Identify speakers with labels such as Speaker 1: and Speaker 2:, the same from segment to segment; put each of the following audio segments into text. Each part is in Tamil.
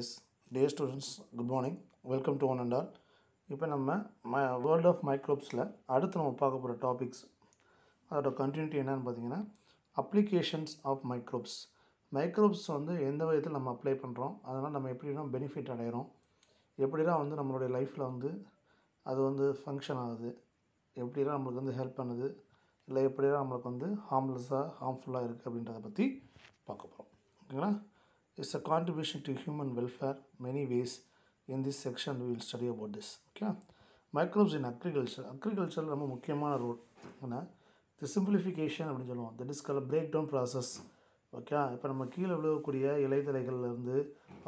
Speaker 1: எஸ் டே students good morning welcome to one and all இப்போ நம்ம ம வேர்ல்ட் ஆஃப் மைக்ரோப்ஸில் அடுத்து நம்ம பார்க்க போகிற டாபிக்ஸ் அதோட கண்டினியூட்டி என்னென்னு பார்த்தீங்கன்னா அப்ளிகேஷன்ஸ் ஆஃப் மைக்ரோப்ஸ் மைக்ரோப்ஸ் வந்து எந்த விதத்தில் நம்ம அப்ளை பண்ணுறோம் அதனால் நம்ம எப்படிலாம் பெனிஃபிட் அடைகிறோம் எப்படிலாம் வந்து நம்மளுடைய லைஃப்பில் வந்து அது வந்து ஃபங்க்ஷன் ஆகுது எப்படிலாம் நம்மளுக்கு வந்து ஹெல்ப் பண்ணுது இல்லை எப்படிலாம் நம்மளுக்கு வந்து ஹார்ம்லெஸ்ஸாக ஹார்ம்ஃபுல்லாக இருக்குது அப்படின்றத பற்றி பார்க்க போகிறோம் ஓகேங்களா its a contribution to human welfare many ways in this section will study study about this okay microbes in agriculture agriculture ரொம்ப முக்கியமான ரோல் என்ன தி சிம்பிளிஃபிகேஷன் அப்படின்னு சொல்லுவோம் that is colour break down process okay இப்போ நம்ம கீழே விழுகக்கூடிய இலைத்தலைகள்லேருந்து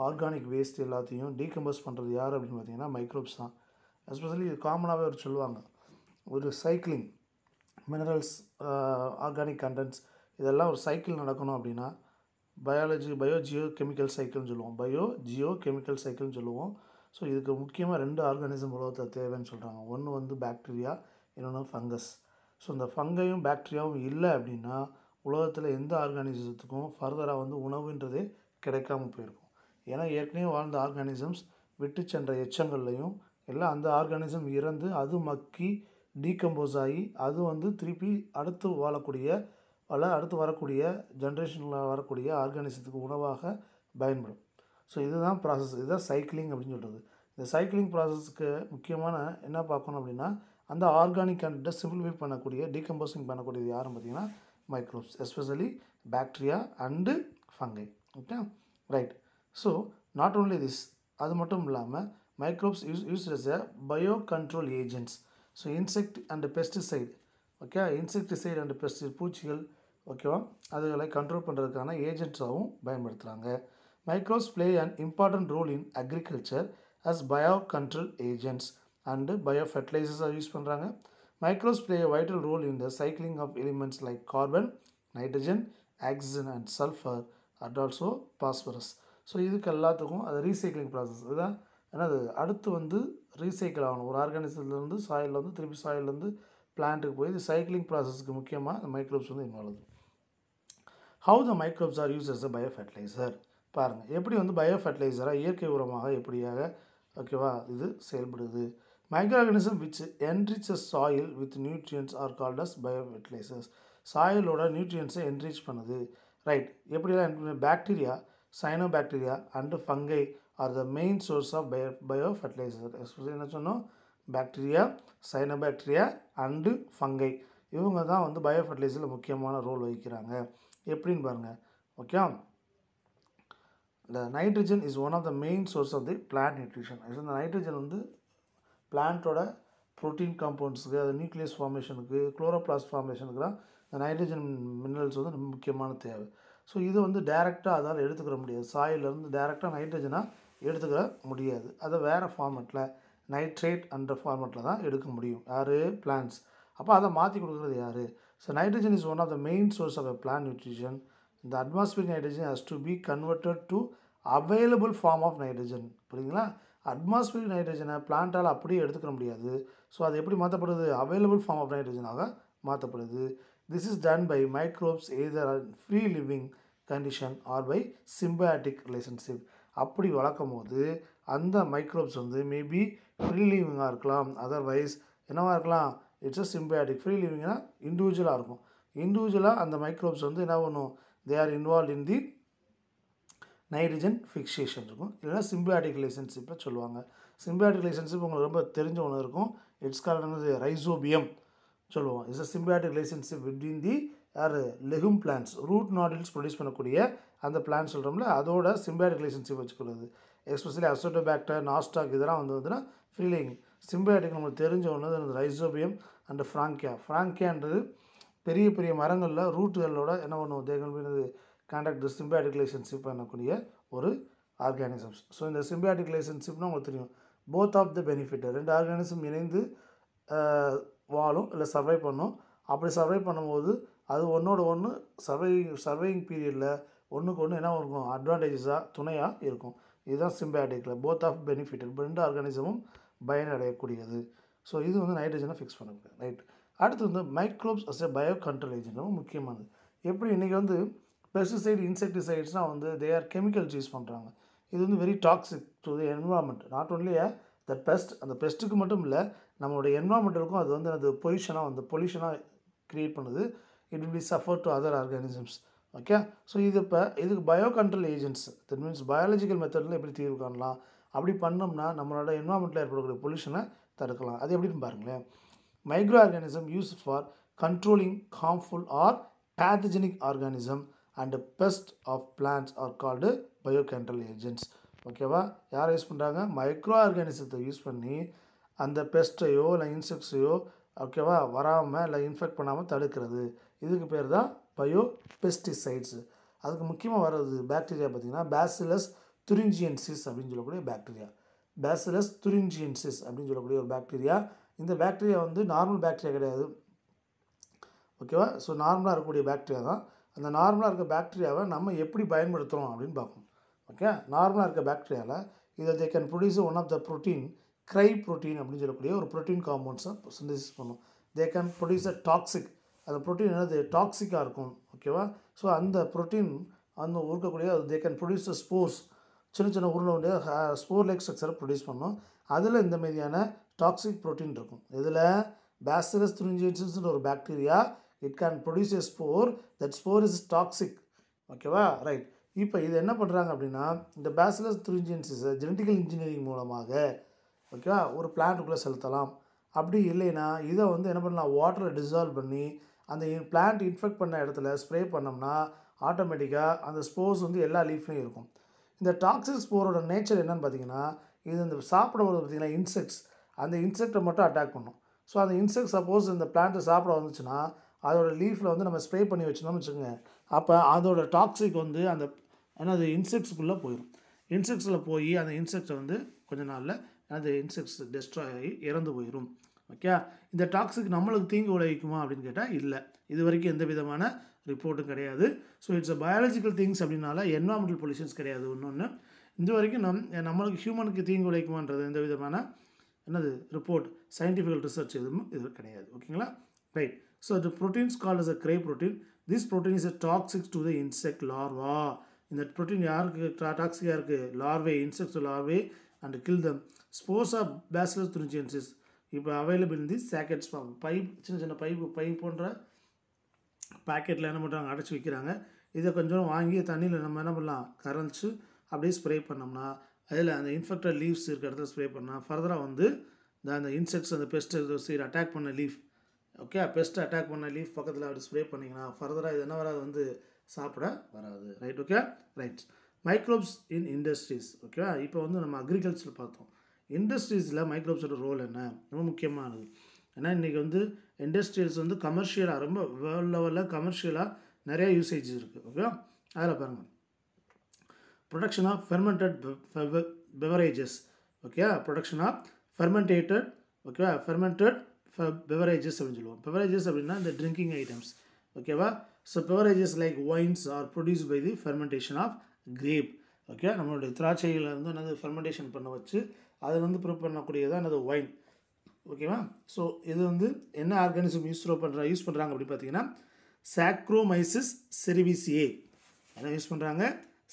Speaker 1: ஆர்கானிக் வேஸ்ட் எல்லாத்தையும் டீகம்போஸ் பண்ணுறது யார் அப்படின்னு பார்த்தீங்கன்னா மைக்ரோப்ஸ் தான் எஸ்பெஷலி இது காமனாகவே அவர் சொல்லுவாங்க ஒரு சைக்கிளிங் மினரல்ஸ் ஆர்கானிக் கண்டென்ட்ஸ் இதெல்லாம் ஒரு சைக்கிள் நடக்கணும் அப்படின்னா பயாலஜி பயோ ஜியோ கெமிக்கல் சைக்கிள்னு சொல்லுவோம் பயோ ஜியோ கெமிக்கல் சைக்கிள்னு சொல்லுவோம் ஸோ இதுக்கு முக்கியமாக ரெண்டு ஆர்கானிசம் உலகத்தில் தேவைன்னு சொல்கிறாங்க ஒன்று வந்து பாக்டீரியா இன்னொன்று ஃபங்கஸ் ஸோ இந்த ஃபங்கையும் பாக்டீரியாவும் இல்லை அப்படின்னா உலகத்தில் எந்த ஆர்கானிசத்துக்கும் ஃபர்தராக வந்து உணவுன்றதே கிடைக்காம போயிருக்கும் ஏன்னா ஏற்கனவே வாழ்ந்த ஆர்கானிசம்ஸ் விட்டு சென்ற எச்சங்கள்லையும் எல்லாம் அந்த ஆர்கானிசம் இறந்து அது மக்கி டீகம்போஸ் ஆகி அது வந்து திருப்பி அடுத்து வாழக்கூடிய பல அடுத்து வரக்கூடிய ஜென்ரேஷனில் வரக்கூடிய ஆர்கானிசத்துக்கு உணவாக பயன்படும் ஸோ இதுதான் ப்ராசஸ் இதுதான் சைக்கிளிங் அப்படின்னு சொல்கிறது இந்த சைக்கிளிங் ப்ராசஸ்க்கு முக்கியமான என்ன பார்க்கணும் அப்படின்னா அந்த ஆர்கானிக் கண்டிப்பாக சிம்பிளிஃபை பண்ணக்கூடிய டீகம்போசிங் பண்ணக்கூடியது யாரும் பார்த்திங்கன்னா microbes especially bacteria and fungi okay right so not only this அது மட்டும் இல்லாமல் microbes use use as a bio control agents so insect and pesticide okay insecticide and pesticide பூச்சிகள் ஓகேவா அதுகளை கண்ட்ரோல் பண்ணுறதுக்கான ஏஜென்ட்ஸாகவும் பயன்படுத்துகிறாங்க microbes play and important role in agriculture as bio control agents and bio ஃபெர்டிலைசர்ஸாக யூஸ் பண்ணுறாங்க microbes play vital role in the cycling of elements like carbon nitrogen oxygen and sulphur at also phosphorus so இதுக்கு எல்லாத்துக்கும் அது ரீசைக்ளிங் ப்ராசஸ் இதுதான் ஏன்னா அது அடுத்து வந்து ரீசைக்கிள் ஆகணும் ஒரு ஆர்கானிசத்துலேருந்து சாயிலில் வந்து திருப்பி சாயிலேருந்து பிளான்ட்டுக்கு போய் இது சைக்கிளிங் ப்ராசஸ்க்கு முக்கியமாக இந்த மைக்ரோப்ஸ் வந்து இன்வால்வ் ஆகுது how the microbes are use as a bio fertiliser பாருங்கள் எப்படி வந்து பயோ ஃபர்டிலைசராக இயற்கை உரமாக எப்படியாக ஓகேவா இது செயல்படுது micro organism which enriches soil with nutrients are called as bio fertilisers சாயிலோட நியூட்ரியன்ஸை என்ரிச் பண்ணுது ரைட் எப்படிலாம் bacteria cyano bacteria and fungi are the main source of bio bio fertiliser என்ன சொன்னோம் பாக்டீரியா சைனபாக்டீரியா அண்டு ஃபங்கை இவங்க தான் வந்து பயோ ஃபர்டிலைசரில் முக்கியமான ரோல் வகிக்கிறாங்க எப்படின்னு பாருங்கள் ஓகே இந்த nitrogen is one of the main source of the plant nutrition இந்த நைட்ரஜன் வந்து பிளான்ட்டோட ப்ரோட்டீன் காம்பவுண்ட்ஸுக்கு அது நியூக்ளியஸ் ஃபார்மேஷனுக்கு குளோரோப்ளாஸ்ட் ஃபார்மேஷனுக்குலாம் இந்த நைட்ரஜன் மினரல்ஸ் வந்து ரொம்ப முக்கியமான தேவை ஸோ இது வந்து டைரெக்டாக அதால் எடுத்துக்கிற முடியாது சாயிலிருந்து டைரெக்டாக நைட்ரஜனாக எடுத்துக்கிற முடியாது அதை வேறு ஃபார்மெட்டில் நைட்ரேட் அன்ற ஃபார்மேட்டில் தான் எடுக்க முடியும் யார் பிளான்ஸ் அப்போ அதை மாற்றி கொடுக்குறது யார் so nitrogen is one of the main source of a plant nutrition இந்த atmosphere nitrogen has to be converted to available form of nitrogen புரியுதுங்களா அட்மாஸ்பியர் நைட்ரஜனை பிளான்ட்டால் அப்படியே எடுத்துக்க முடியாது ஸோ அது எப்படி மாற்றப்படுது அவைலபிள் ஃபார்ம் ஆஃப் நைட்ரஜனாக மாற்றப்படுது this is done by microbes either free living condition or by symbiotic relationship அப்படி வளர்க்கும் போது அந்த மைக்ரோப்ஸ் வந்து மேபி ஃப்ரீ லிவிங்காக இருக்கலாம் அதர்வைஸ் என்னவாக இருக்கலாம் இட்ஸ் அ சிம்பியாட்டிக் ஃப்ரீ லிவிங்னா இண்டிவிஜுவலாக இருக்கும் இண்டிவிஜுவலாக அந்த மைக்ரோப்ஸ் வந்து என்ன பண்ணும் they are involve in the nitrogen fixation இருக்கும் இல்லைனா சிம்பியாட்டிக் ரிலேஷன்ஷிப்பை சொல்லுவாங்க சிம்பியாட்டிக் ரிலேஷன்ஷிப் உங்களுக்கு ரொம்ப தெரிஞ்ச ஒன்று இருக்கும் இட்ஸ் கால்டு ரைசோபியம் சொல்லுவோம் it's a symbiotic relationship between the யார் legume plants root nodules produce பண்ணக்கூடிய அந்த பிளான்ஸ் சொல்கிறோம்ல அதோட சிம்பியாட்டிக் ரிலேஷன்ஷிப் வச்சுக்கிறது எஸ்பெஷலி அசோட்டோபாக்டர் நாஸ்டாக் இதெல்லாம் வந்து வந்துன்னா ஃப்ரீலிங் சிம்பயாட்டிக் நம்மளுக்கு தெரிஞ்ச ஒன்று ரைசோபியம் அண்டு ஃப்ராங்கியா ஃப்ராங்கியான்றது பெரிய பெரிய மரங்களில் ரூட்டுகளோட என்ன பண்ணுவோம் தேகன்பினது கான்டாக்ட் சிம்பயாட்டிக் ரிலேஷன்ஷிப் பண்ணக்கூடிய ஒரு ஆர்கானிசம்ஸ் ஸோ இந்த சிம்பயாட்டிக் உங்களுக்கு தெரியும் போத் ஆஃப் த பெனிஃபிட் ரெண்டு ஆர்கானிசம் இணைந்து வாழும் இல்லை சர்வை பண்ணும் அப்படி சர்வை பண்ணும்போது அது ஒன்றோட ஒன்று சர்வை சர்வைங் பீரியடில் ஒன்றுக்கு ஒன்று என்ன இருக்கும் அட்வான்டேஜஸாக துணையாக இருக்கும் இதுதான் சிம்பயாட்டிக்கில் போத் ஆஃப் பெனிஃபிட் ரெண்டு ஆர்கானிசமும் பயனடையக்கூடியது ஸோ இது வந்து நைட்ரஜனை ஃபிக்ஸ் பண்ணுங்க ரைட் அடுத்து வந்து microbes as a bio control agent ரொம்ப முக்கியமானது எப்படி இன்றைக்கி வந்து பெஸ்டிசைடு இன்செக்டிசைட்ஸ்னால் வந்து தே ஆர் கெமிக்கல்ஸ் யூஸ் பண்ணுறாங்க இது வந்து very toxic to the environment not only the pest அந்த பெஸ்ட்டுக்கு மட்டும் இல்லை நம்மளுடைய என்வரான்மெண்ட்டுக்கும் அது வந்து அது பொல்யூஷனாக வந்து பொல்யூஷனாக க்ரியேட் பண்ணுது it will be suffer to other organisms okay so இது இப்போ இதுக்கு bio control agents that means biological மெத்தடில் எப்படி தீர்வு காணலாம் அப்படி பண்ணோம்னா நம்மளோட என்வாமெண்ட்டில் ஏற்படக்கூடிய பொல்யூஷனை தடுக்கலாம் அது எப்படின்னு பாருங்களேன் micro organism use for controlling harmful or pathogenic organism and pest of plants are called bio control agents ஓகேவா யார் யூஸ் பண்ணுறாங்க மைக்ரோ ஆர்கானிசத்தை யூஸ் பண்ணி அந்த பெஸ்ட்டையோ இல்லை இன்செக்ட்ஸையோ ஓகேவா வராமல் இல்லை இன்ஃபெக்ட் பண்ணாமல் தடுக்கிறது இதுக்கு பேர் தான் பயோ பெஸ்டிசைட்ஸு அதுக்கு முக்கியமாக வர்றது பேக்டீரியா பார்த்திங்கன்னா பேசிலஸ் துரிஞ்சியன்சிஸ் அப்படின்னு சொல்லக்கூடிய பேக்டீரியா பேசிலஸ் துரிஞ்சியன்சிஸ் அப்படின்னு சொல்லக்கூடிய ஒரு பாக்டீரியா இந்த பேக்டீரியா வந்து நார்மல் பேக்டீரியா கிடையாது ஓகேவா ஸோ நார்மலாக இருக்கக்கூடிய பாக்டீரியா தான் அந்த நார்மலாக இருக்க பேக்டீரியாவை நம்ம எப்படி பயன்படுத்துகிறோம் அப்படின்னு பார்ப்போம் ஓகே நார்மலாக இருக்க பேக்டீரியாவில் இதை they can produce one of the protein cry protein அப்படின்னு சொல்லக்கூடிய ஒரு ப்ரோட்டீன் காம்பவுண்ட்ஸை சிந்தசிஸ் பண்ணும் they can produce a toxic அந்த ப்ரோட்டீன் என்னது டாக்ஸிக்காக இருக்கும் ஓகேவா ஸோ அந்த ப்ரோட்டீன் அந்த உருக்கக்கூடிய அது தே கேன் ப்ரொடியூஸ் ஸ்போர்ஸ் சின்ன சின்ன உருளை ஸ்போர் லைக் ஸ்ட்ரக்சரை ப்ரொடியூஸ் பண்ணும் அதில் இந்த மாதிரியான டாக்ஸிக் ப்ரோட்டீன் இருக்கும் இதில் பேசிலஸ் துரிஞ்சியன்ஸ்ன்ற ஒரு bacteria it can produce a spore that spore is toxic ஓகேவா ரைட் இப்போ இது என்ன பண்ணுறாங்க அப்படின்னா இந்த பேசிலஸ் துரிஞ்சியன்சிஸை ஜெனட்டிக்கல் இன்ஜினியரிங் மூலமாக ஓகேவா ஒரு பிளான்ட்டுக்குள்ளே செலுத்தலாம் அப்படி இல்லைன்னா இதை வந்து என்ன பண்ணலாம் வாட்டரை டிசால்வ் பண்ணி அந்த பிளான்ட் இன்ஃபெக்ட் பண்ண இடத்துல ஸ்ப்ரே பண்ணோம்னா ஆட்டோமேட்டிக்காக அந்த ஸ்போர்ஸ் வந்து எல்லா லீஃப்லையும் இருக்கும் இந்த டாக்ஸிக் ஸ்போரோட நேச்சர் என்னென்னு பார்த்தீங்கன்னா இது இந்த சாப்பிட போது பார்த்திங்கன்னா இன்செக்ட்ஸ் அந்த இன்செக்டை மட்டும் அட்டாக் பண்ணும் ஸோ அந்த இன்செக்ட் சப்போஸ் இந்த பிளான்ட்டை சாப்பிட வந்துச்சுன்னா அதோட லீஃபில் வந்து நம்ம ஸ்ப்ரே பண்ணி வச்சுருந்தோம்னு வச்சுக்கோங்க அப்போ அதோட டாக்ஸிக் வந்து அந்த ஏன்னா அது இன்செக்ட்ஸுக்குள்ளே போயிடும் இன்செக்ட்ஸில் போய் அந்த இன்செக்டை வந்து கொஞ்ச நாளில் அந்த இன்செக்ட்ஸ் டெஸ்ட்ராய் ஆகி இறந்து போயிடும் ஓகே இந்த டாக்ஸுக்கு நம்மளுக்கு தீங்கு விளைவிக்குமா அப்படின்னு கேட்டால் இல்லை இது வரைக்கும் எந்த விதமான ரிப்போர்ட்டும் கிடையாது so it's a biological things அப்படின்னால என்வாமெண்டல் பொல்யூஷன்ஸ் கிடையாது ஒன்று ஒன்று இது வரைக்கும் நம் நம்மளுக்கு ஹியூமனுக்கு தீங்கு விளைவிக்குமான்றது எந்த விதமான என்னது ரிப்போர்ட் சயின்டிஃபிக்கல் ரிசர்ச் எதுவும் இது கிடையாது ஓகேங்களா right so the proteins call is a cry protein this protein is a toxic to the insect larva இந்த ப்ரோட்டீன் யாருக்கு டாக்ஸிக்காக இருக்குது larvae insects larvae and kill them spores of bacillus thuringiensis இப்போ அவைலபிள் இந்த சேக்கெட்ஸ் ஃபார்ம் பைப் சின்ன சின்ன பைப்பு பைப் போன்ற பேக்கெட்டில் என்ன பண்ணுறாங்க அடைச்சி வைக்கிறாங்க இதை கொஞ்சம் வாங்கி தண்ணியில் நம்ம என்ன பண்ணலாம் கரைஞ்சி அப்படியே ஸ்ப்ரே பண்ணோம்னா அதில் அந்த இன்ஃபெக்டட் லீவ்ஸ் இருக்கிற இடத்துல ஸ்ப்ரே பண்ணால் ஃபர்தராக வந்து இந்த அந்த இன்செக்ட்ஸ் அந்த பெஸ்ட்டு சீர் அட்டாக் பண்ண லீஃப் ஓகே பெஸ்ட் அட்டாக் பண்ண லீஃப் பக்கத்தில் அப்படி ஸ்ப்ரே பண்ணிங்கன்னா ஃபர்தராக இது என்ன வராது வந்து சாப்பிட வராது right okay right microbes in industries ஓகேவா இப்போ வந்து நம்ம அக்ரிகல்ச்சர் பார்த்தோம் இண்டஸ்ட்ரீஸில் மைக்ரோப்ஸோட ரோல் என்ன ரொம்ப முக்கியமானது ஏன்னா இன்றைக்கி வந்து இண்டஸ்ட்ரியல்ஸ் வந்து கமர்ஷியலாக ரொம்ப வேர்ல்ட் லெவலில் கமர்ஷியலாக நிறையா யூசேஜ் இருக்குது ஓகே அதில் பாருங்கள் production of fermented beverages okay production of fermented ஓகேவா ஃபெர்மெண்டட் பெவரேஜஸ் அப்படின்னு சொல்லுவோம் பெவரேஜஸ் அப்படின்னா இந்த ட்ரிங்கிங் ஐட்டம்ஸ் ஓகேவா so beverages like wines are produce by the fermentation of grape okay நம்மளுடைய திராட்சையில் வந்து என்னது ஃபெர்மெண்டேஷன் பண்ண வச்சு அதிலிருந்து வந்து பண்ணக்கூடியது தான் அது ஒயின் ஓகேவா ஸோ இது வந்து என்ன ஆர்கானிசம் யூஸ் பண்ணுறா யூஸ் பண்ணுறாங்க அப்படின்னு பார்த்தீங்கன்னா சாக்ரோமைசஸ் செரிவிசிஏ என்ன யூஸ் பண்ணுறாங்க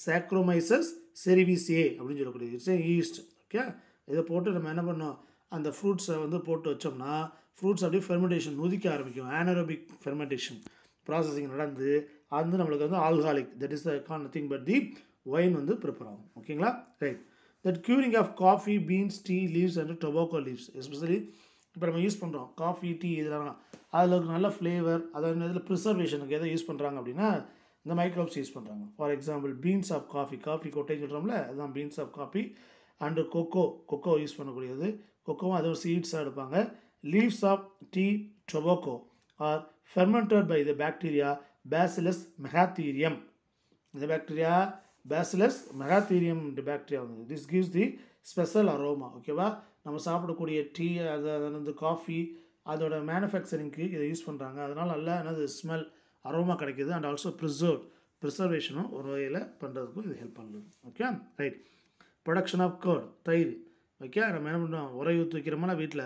Speaker 1: சாக்ரோமைசஸ் செரிவிசிஏ அப்படின்னு சொல்லக்கூடிய இட்ஸ் ஈஸ்ட் ஓகே இதை போட்டு நம்ம என்ன பண்ணோம் அந்த ஃப்ரூட்ஸை வந்து போட்டு வச்சோம்னா ஃப்ரூட்ஸ் அப்படியே ஃபெர்மெண்டேஷன் நொதிக்க ஆரம்பிக்கும் ஆனரோபிக் ஃபெர்மெண்டேஷன் ப்ராசஸிங் நடந்து அது வந்து நம்மளுக்கு வந்து ஆல்காலிக் தட் இஸ் த கான் நத்திங் பட் தி ஒயின் வந்து ப்ரிப்பர் ஆகும் ஓகேங்களா right that curing of coffee beans tea leaves and tobacco leaves especially இப்போ நம்ம யூஸ் பண்ணுறோம் காஃபி டீ இதெல்லாம் அதில் ஒரு நல்ல ஃப்ளேவர் அதாவது இதில் ப்ரிசர்வேஷனுக்கு எதை யூஸ் பண்ணுறாங்க அப்படின்னா இந்த மைக்ரோப்ஸ் யூஸ் பண்ணுறாங்க for example beans of coffee coffee கொட்டைன்னு சொல்கிறோம்ல அதுதான் beans of coffee and cocoa cocoa use பண்ணக்கூடியது கொக்கோவும் அது ஒரு சீட்ஸாக எடுப்பாங்க leaves of tea tobacco are fermented by the bacteria Bacillus megaterium இந்த பேக்டீரியா பேசிலஸ் மெகாத்தீரியம் பேக்டீரியா வந்து this gives the special aroma ஓகேவா நம்ம சாப்பிடக்கூடிய டீ அது வந்து காஃபி அதோட மேனுஃபேக்சரிங்க்கு இதை யூஸ் பண்ணுறாங்க அதனால் நல்லா என்னது ஸ்மெல் அரோமா கிடைக்கிது அண்ட் ஆல்சோ ப்ரிசர்வ் ப்ரிசர்வேஷனும் ஒரு வகையில் பண்ணுறதுக்கும் இது ஹெல்ப் பண்ணுது okay right production of curd தயிர் ஓகே நம்ம என்ன பண்ணுவோம் உரை ஊற்றி வைக்கிறோம்னா வீட்டில்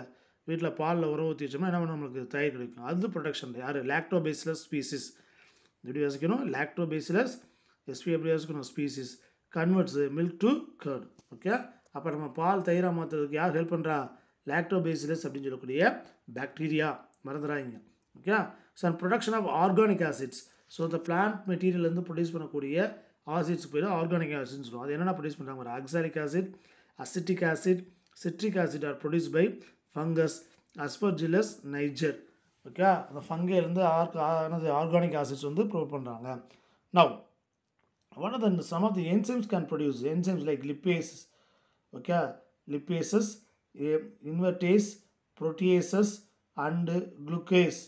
Speaker 1: வீட்டில் பாலில் உரை ஊற்றி வச்சோம்னா என்ன பண்ணுவோம் நம்மளுக்கு தயிர் கிடைக்கும் அது ப்ரொடக்ஷன் யார் லாக்டோபேசிலஸ் ஸ்பீசிஸ் இப்படி வசிக்கணும் லாக்டோபேசிலஸ் எஸ்பிஎப்டிஎஸ்க்கு species converts milk to curd okay அப்போ நம்ம பால் தயிராக மாற்றுறதுக்கு யார் ஹெல்ப் பண்ணுறா லாக்டோபேசிலஸ் அப்படின்னு சொல்லக்கூடிய பாக்டீரியா மறந்துடாங்க okay so and production of organic acids so இந்த பிளான்ட் மெட்டீரியல்லேருந்து ப்ரொடியூஸ் பண்ணக்கூடிய ஆசிட்ஸ் பேர் ஆர்கானிக் ஆசிட்னு சொல்லுவோம் அது என்னென்ன ப்ரொடியூஸ் பண்ணுறாங்க ஒரு oxalic acid acetic acid citric acid are produce by fungus Aspergillus niger okay அந்த ஃபங்கைலேருந்து ஆர்க் என்னது ஆர்கானிக் ஆசிட்ஸ் வந்து ப்ரொவைட் பண்ணுறாங்க now one of the some of the enzymes can produce enzymes like lipases okay lipases invertase proteases and glucase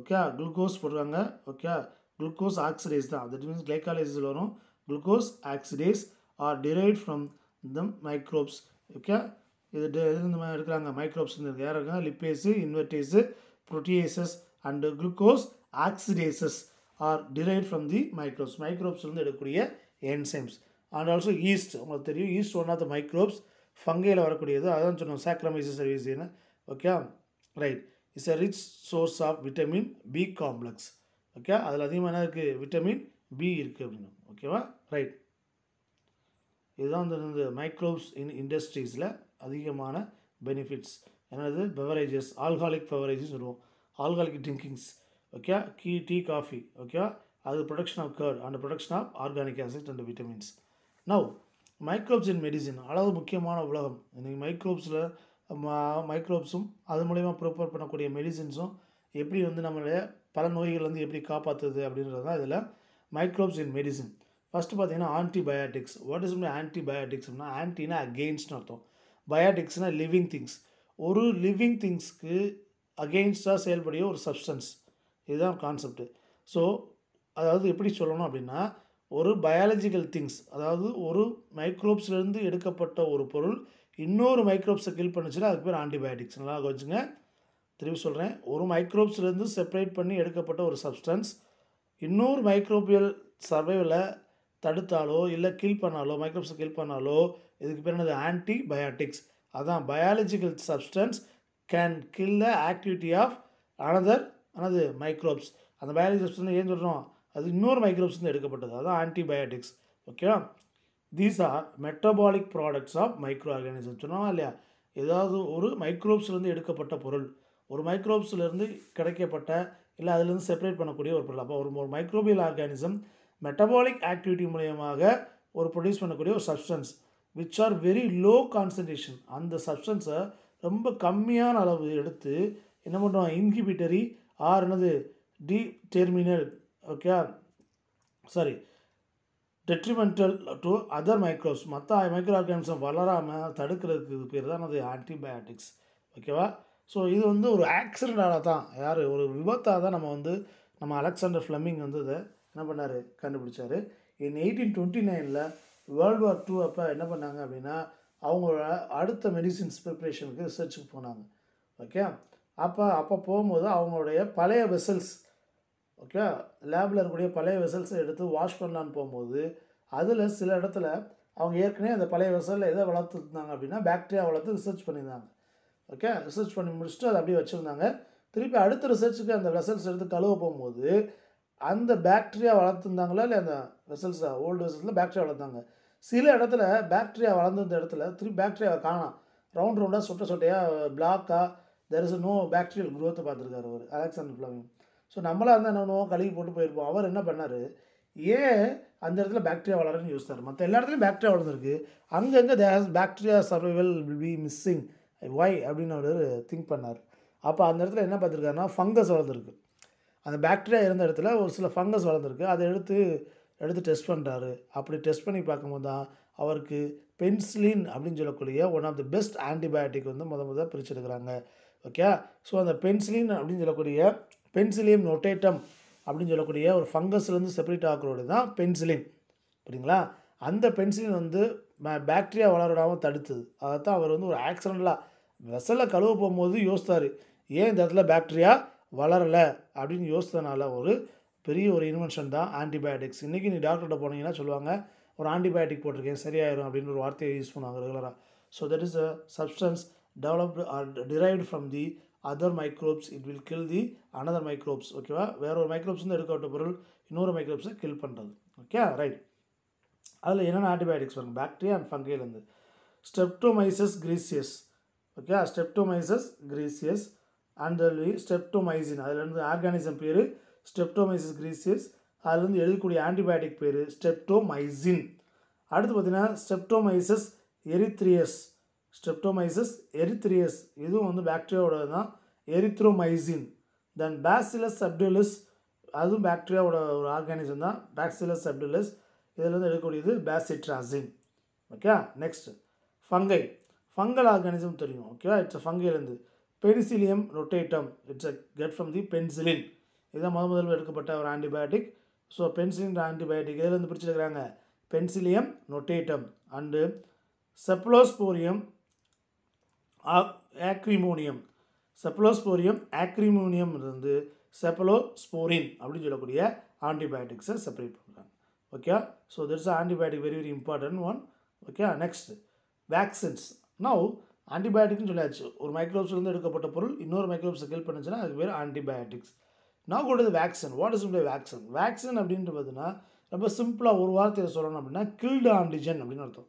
Speaker 1: okay glucose போடுறாங்க okay glucose oxidase தான் that means glycolysis varum glucose oxidase are derived from the microbes okay இது எடுக்கிறாங்க மைக்ரோப்ஸ் யார் இருக்காங்க lipase invertase proteases and glucose oxidases are derive from the microbes மைக்ரோப்ஸ்லேருந்து எடுக்கக்கூடிய என்சைம்ஸ் அண்ட் ஆல்சோ ஈஸ்ட் உங்களுக்கு தெரியும் yeast one of the microbes ஃபங்கையில் வரக்கூடியது அதான் சொன்னோம் சாக்ரமைசஸ் சர்வீஸ் என்ன okay right it's a rich source of vitamin B complex okay அதில் அதிகமாக இருக்குது விட்டமின் பி இருக்குது அப்படின்னு ஓகேவா ரைட் இதுதான் வந்து இந்த மைக்ரோப்ஸ் இன் இண்டஸ்ட்ரீஸில் அதிகமான பெனிஃபிட்ஸ் என்னது பெவரேஜஸ் ஆல்காலிக் பெவரேஜஸ் வரும் ஆல்காலிக் ட்ரிங்கிங்ஸ் ஓகே கீ டீ காஃபி ஓகே அது production of curd and production of organic acid and vitamins now microbes in medicine அளவு முக்கியமான உலகம் இன்றைக்கி மைக்ரோப்ஸில் மைக்ரோப்ஸும் அது மூலயமா ப்ரிப்பேர் பண்ணக்கூடிய மெடிசின்ஸும் எப்படி வந்து நம்மளுடைய பல நோய்கள்லேருந்து எப்படி காப்பாற்றுது அப்படின்றது தான் இதில் மைக்ரோப்ஸ் இன் மெடிசின் ஃபஸ்ட்டு பார்த்தீங்கன்னா ஆன்டிபயோட்டிக்ஸ் வாட் இஸ் ஆன்டிபயோட்டிக்ஸ் அப்படின்னா ஆன்டினா அகெயின்ஸ்ட்னு அர்த்தம் பயாட்டிக்ஸ்னால் லிவிங் திங்ஸ் ஒரு லிவிங் திங்ஸ்க்கு அகெயின்ஸ்டாக செயல்படிய ஒரு சப்ஸ்டன்ஸ் இதுதான் கான்செப்ட் ஸோ அதாவது எப்படி சொல்லணும் அப்படின்னா ஒரு பயாலஜிக்கல் திங்ஸ் அதாவது ஒரு மைக்ரோப்ஸ்லேருந்து எடுக்கப்பட்ட ஒரு பொருள் இன்னொரு மைக்ரோப்ஸை கில் பண்ணுச்சுன்னா அதுக்கு பேர் ஆன்டிபயோட்டிக்ஸ் நல்லா வச்சுங்க திரும்பி சொல்கிறேன் ஒரு மைக்ரோப்ஸ்லேருந்து செப்பரேட் பண்ணி எடுக்கப்பட்ட ஒரு சப்ஸ்டன்ஸ் இன்னொரு மைக்ரோபியல் சர்வைவில் தடுத்தாலோ இல்லை கில் பண்ணாலோ மைக்ரோப்ஸை கில் பண்ணாலோ இதுக்கு பேர் என்னது ஆன்டிபயாட்டிக்ஸ் அதான் biological substance can kill the activity of another அது மைக்ரோப்ஸ் அந்த பயாலஜி வந்து ஏன் சொல்கிறோம் அது இன்னொரு மைக்ரோப்ஸ்லேருந்து எடுக்கப்பட்டது அதுதான் ஆன்டிபயோட்டிக்ஸ் ஓகேவா these are metabolic products of micro organism சொன்னோம் இல்லையா ஏதாவது ஒரு மைக்ரோப்ஸ்லேருந்து எடுக்கப்பட்ட பொருள் ஒரு மைக்ரோப்ஸ்லேருந்து கிடைக்கப்பட்ட இல்லை அதுலேருந்து செப்பரேட் பண்ணக்கூடிய ஒரு பொருள் அப்போ ஒரு ஒரு மைக்ரோபியல் ஆர்கானிசம் மெட்டபாலிக் ஆக்டிவிட்டி மூலியமாக ஒரு ப்ரொடியூஸ் பண்ணக்கூடிய ஒரு substance which are very low concentration அந்த சப்ஸ்டன்ஸை ரொம்ப கம்மியான அளவு எடுத்து என்ன பண்ணுறோம் இன்ஹிபிட்டரி ஆர் என்னது டி terminal okay sorry detrimental to other micros மற்ற மைக்ரோ ஆர்கானிசம் வளராமல் தடுக்கிறதுக்கு பேர் தான் அது ஆன்டிபயாட்டிக்ஸ் ஓகேவா ஸோ இது வந்து ஒரு ஆக்சிடென்டாக தான் யார் ஒரு விபத்தாக தான் நம்ம வந்து நம்ம அலெக்சாண்டர் ஃப்ளமிங் வந்து இதை என்ன பண்ணார் கண்டுபிடிச்சார் இன் எயிட்டீன் டுவெண்ட்டி நைனில் வேர்ல்டு வார் டூ அப்போ என்ன பண்ணாங்க அப்படின்னா அவங்களோட அடுத்த மெடிசின்ஸ் ப்ரிப்ரேஷனுக்கு ரிசர்ச்சுக்கு போனாங்க ஓகே அப்போ அப்போ போகும்போது அவங்களுடைய பழைய வெசல்ஸ் ஓகே லேபில் இருக்கக்கூடிய பழைய வெசல்ஸை எடுத்து வாஷ் பண்ணலான்னு போகும்போது அதில் சில இடத்துல அவங்க ஏற்கனவே அந்த பழைய வெசலில் எதை வளர்த்துருந்தாங்க அப்படின்னா பேக்டீரியா வளர்த்து ரிசர்ச் பண்ணியிருந்தாங்க ஓகே ரிசர்ச் பண்ணி முடிச்சுட்டு அதை அப்படியே வச்சுருந்தாங்க திருப்பி அடுத்த ரிசர்ச்சுக்கு அந்த வெசல்ஸ் எடுத்து கழுவ போகும்போது அந்த பேக்டீரியா வளர்த்துருந்தாங்களா இல்லை அந்த வெசல்ஸ் ஓல்டு வெசல்ஸில் பேக்டீரியா வளர்த்தாங்க சில இடத்துல பேக்டீரியா வளர்ந்துருந்த இடத்துல திருப்பி பேக்டீரியாவை காணாம் ரவுண்ட் ரவுண்டாக சொட்ட சொட்டையாக பிளாக்காக தெர் இஸ் நோ பேக்டீரியல் குரோத்தை பார்த்துருக்காரு அவர் அலெக்சாண்டர் ஃப்ளவிங் ஸோ நம்மளாக இருந்தால் என்ன கழுவி போட்டு போயிருப்போம் அவர் என்ன பண்ணார் ஏன் அந்த இடத்துல பேக்டீரியா வளருன்னு யோசித்தார் மற்ற எல்லா இடத்துலையும் பேக்டீரியா வளர்ந்துருக்கு அங்கங்கே these bacteria survival will be missing why அப்படின்னு அவர் திங்க் பண்ணார் அப்போ அந்த இடத்துல என்ன பார்த்துருக்காருன்னா ஃபங்கஸ் வளர்ந்துருக்கு அந்த பேக்டீரியா இருந்த இடத்துல ஒரு சில ஃபங்கஸ் வளர்ந்துருக்கு அதை எடுத்து எடுத்து டெஸ்ட் பண்ணுறாரு அப்படி டெஸ்ட் பண்ணி பார்க்கும்போது தான் அவருக்கு பென்சிலின் அப்படின்னு சொல்லக்கூடிய one of the best antibiotic வந்து முத முதல் பிரிச்செடுக்கிறாங்க ஓகே ஸோ அந்த பென்சிலின் அப்படின்னு சொல்லக்கூடிய பென்சிலியம் நொட்டேட்டம் அப்படின்னு சொல்லக்கூடிய ஒரு ஃபங்கஸ்லேருந்து செப்பரேட் ஆகக்கூடிய தான் பென்சிலின் புரியுங்களா அந்த பென்சிலின் வந்து பேக்டீரியா வளரடாமல் தடுத்தது அதை தான் அவர் வந்து ஒரு ஆக்சிடென்டலாக வெசலில் கழுவ போகும்போது யோசித்தார் ஏன் இந்த இடத்துல பேக்டீரியா வளரலை அப்படின்னு யோசித்தனால ஒரு பெரிய ஒரு இன்வென்ஷன் தான் ஆன்டிபயோட்டிக்ஸ் இன்றைக்கி நீ டாக்டர்கிட்ட போனீங்கன்னா சொல்லுவாங்க ஒரு ஆன்டிபயோட்டிக் போட்டிருக்கேன் சரியாயிரும் அப்படின்னு ஒரு வார்த்தையை யூஸ் பண்ணுவாங்க ரெகுலராக so that is a substance developed or derived from the other microbes it will kill the another microbes ஓகேவா வேற ஒரு மைக்ரோப்ஸ் வந்து எடுக்கப்பட்ட பொருள் இன்னொரு மைக்ரோப்ஸை கில் பண்ணுறது ஓகே ரைட் அதில் என்னென்ன ஆன்டிபயோட்டிக்ஸ் வரும் பாக்டீரியா அண்ட் ஃபங்கைலேருந்து Streptomyces griseus okay Streptomyces griseus and streptomycin அதுலேருந்து ஆர்கானிசம் பேர் ஸ்டெப்டோமைசஸ் கிரீசியஸ் அதுலேருந்து எழுதக்கூடிய ஆன்டிபயோட்டிக் பேர் ஸ்டெப்டோமைசின் அடுத்து பார்த்தீங்கன்னா ஸ்டெப்டோமைசஸ் எரித்ரியஸ் ஸ்ட்ரெப்டோமைசஸ் எரித்ரியஸ் இதுவும் வந்து பாக்டீரியாவோட தான் எரித்ரோமைசின் தென் பேசிலஸ் சப்டிலிஸ் அதுவும் பாக்டீரியாவோட ஒரு ஆர்கானிசம் தான் பேக்சிலஸ் சப்டிலிஸ் இதிலேருந்து எடுக்கக்கூடியது bacitracin okay next fungi fungal organism தெரியும் ஓகேவா இட்ஸ் ஃபங்கைலேருந்து Penicillium notatum it's a get from the penicillin இதுதான் முத முதல்ல எடுக்கப்பட்ட ஒரு ஆன்டிபயோட்டிக் ஸோ பென்சிலின் ஆன்டிபயோட்டிக் இதிலேருந்து பிடிச்சிருக்கிறாங்க பென்சிலியம் நொட்டேட்டம் அண்டு செப்ளோஸ்போரியம் ஆக்ரிமோனியம் செப்பலோஸ்போரியம் ஆக்ரிமோனியம் இருந்து செப்பலோஸ்போரின் அப்படின்னு சொல்லக்கூடிய ஆன்டிபயோட்டிக்ஸை செப்பரேட் பண்ணுறாங்க okay so that's antibiotic very very important one okay next vaccines now ஆன்டிபயோட்டிக்னு சொல்லியாச்சு ஒரு மைக்ரோப்ஸ்லேருந்து எடுக்கப்பட்ட பொருள் இன்னொரு மைக்ரோப்ஸை கில் பண்ணுச்சுன்னா அது பேர் ஆன்டிபயோட்டிக்ஸ் நான் கூடது வேக்சின் வாட் இஸ் உடைய வேக்சின் வேக்சின் அப்படின்ட்டு பார்த்தீங்கன்னா ரொம்ப சிம்பிளாக ஒரு வாரத்தில் சொல்லணும் அப்படின்னா கில்டு ஆன்டிஜன் அப்படின்னு அர்த்தம்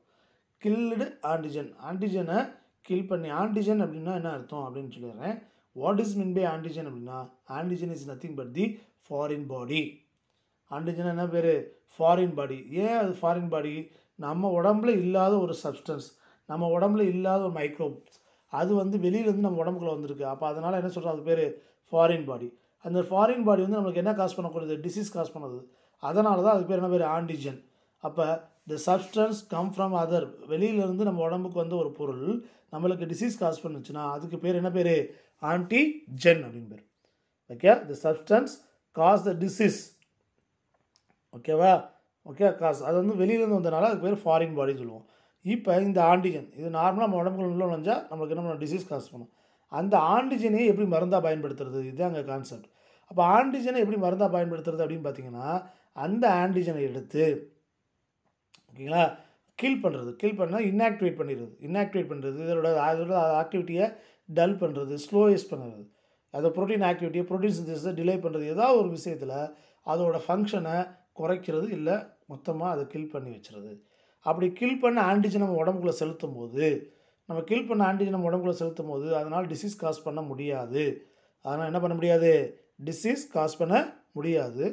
Speaker 1: கில்டு ஆன்டிஜன் ஆன்டிஜனை கில் பண்ணி ஆன்டிஜன் அப்படின்னா என்ன அர்த்தம் அப்படின்னு சொல்லிடுறேன் what is mean by antigen அப்படின்னா antigen is nothing but the foreign body antigen என்ன பேர் ஃபாரின் பாடி ஏன் அது ஃபாரின் பாடி நம்ம உடம்புல இல்லாத ஒரு சப்ஸ்டன்ஸ் நம்ம உடம்புல இல்லாத ஒரு மைக்ரோப் அது வந்து வெளியிலேருந்து நம்ம உடம்புக்குள்ளே வந்திருக்கு அப்போ அதனால் என்ன சொல்கிறோம் அது பேர் ஃபாரின் பாடி அந்த ஃபாரின் பாடி வந்து நம்மளுக்கு என்ன காஸ் பண்ணக்கூடியது டிசீஸ் காஸ் பண்ணுறது அதனால தான் அது பேர் என்ன பேர் ஆன்டிஜன் அப்போ the substance come from other வெளியிலேருந்து நம்ம உடம்புக்கு வந்து ஒரு பொருள் நம்மளுக்கு டிசீஸ் காஸ் பண்ணுச்சுன்னா அதுக்கு பேர் என்ன பேர் ஆன்டிஜென் அப்படின்னு பேர் okay the substance cause the disease ஓகேவா ஓகே காஸ் அது வந்து வெளியிலேருந்து வந்தனால அதுக்கு பேர் ஃபாரின் பாடின்னு சொல்லுவோம் இப்போ இந்த ஆன்டிஜன் இது நார்மலாக நம்ம உடம்புக்குள்ள உள்ள நுழைஞ்சால் நம்மளுக்கு என்ன பண்ணணும் டிசீஸ் காஸ் பண்ணும் அந்த ஆன்டிஜனை எப்படி மருந்தாக பயன்படுத்துறது இதுதான் அங்கே கான்செப்ட் அப்போ ஆன்டிஜனை எப்படி மருந்தாக பயன்படுத்துறது அப்படின்னு பார்த்தீங்கன்னா அந்த ஆன்டிஜனை எடுத்து ஓகேங்களா கில் பண்ணுறது கில் பண்ணால் இன்ஆக்டிவேட் பண்ணிடுது இன்ஆக்டிவேட் பண்ணுறது இதோட அதோட ஆக்டிவிட்டியை டல் பண்ணுறது ஸ்லோயஸ் பண்ணுறது அதை ப்ரோட்டீன் ஆக்டிவிட்டியை ப்ரோட்டீன் சிந்தசிஸை டிலே பண்ணுறது ஏதாவது ஒரு விஷயத்தில் அதோட ஃபங்க்ஷனை குறைக்கிறது இல்லை மொத்தமாக அதை கில் பண்ணி வச்சுருது அப்படி கில் பண்ண ஆன்டிஜன் நம்ம உடம்புக்குள்ளே செலுத்தும் போது நம்ம கில் பண்ண ஆன்டிஜன் நம்ம உடம்புக்குள்ளே செலுத்தும் போது அதனால் டிசீஸ் காஸ் பண்ண முடியாது அதனால் என்ன பண்ண முடியாது டிசீஸ் காஸ் பண்ண முடியாது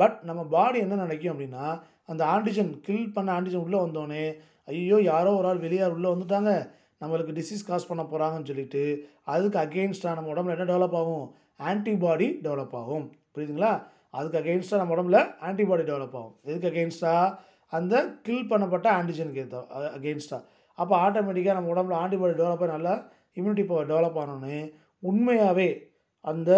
Speaker 1: பட் நம்ம பாடி என்ன நினைக்கும் அப்படின்னா அந்த ஆன்டிஜன் கில் பண்ண ஆன்டிஜன் உள்ளே வந்தோடனே ஐயோ யாரோ ஒரு ஆள் வெளியார் உள்ளே வந்துட்டாங்க நம்மளுக்கு டிசீஸ் காஸ் பண்ண போகிறாங்கன்னு சொல்லிட்டு அதுக்கு அகெயின்ஸ்டாக நம்ம உடம்புல என்ன டெவலப் ஆகும் ஆன்டிபாடி டெவலப் ஆகும் புரியுதுங்களா அதுக்கு அகெயின்ஸ்டாக நம்ம உடம்புல ஆன்டிபாடி டெவலப் ஆகும் எதுக்கு அகெயின்ஸ்டாக அந்த கில் பண்ணப்பட்ட ஆன்டிஜனுக்கு ஏற்ற அகெயின்ஸ்டாக அப்போ ஆட்டோமேட்டிக்காக நம்ம உடம்புல ஆன்டிபாடி டெவலப் ஆகி நல்லா இம்யூனிட்டி பவர் டெவலப் ஆனோடனே உண்மையாகவே அந்த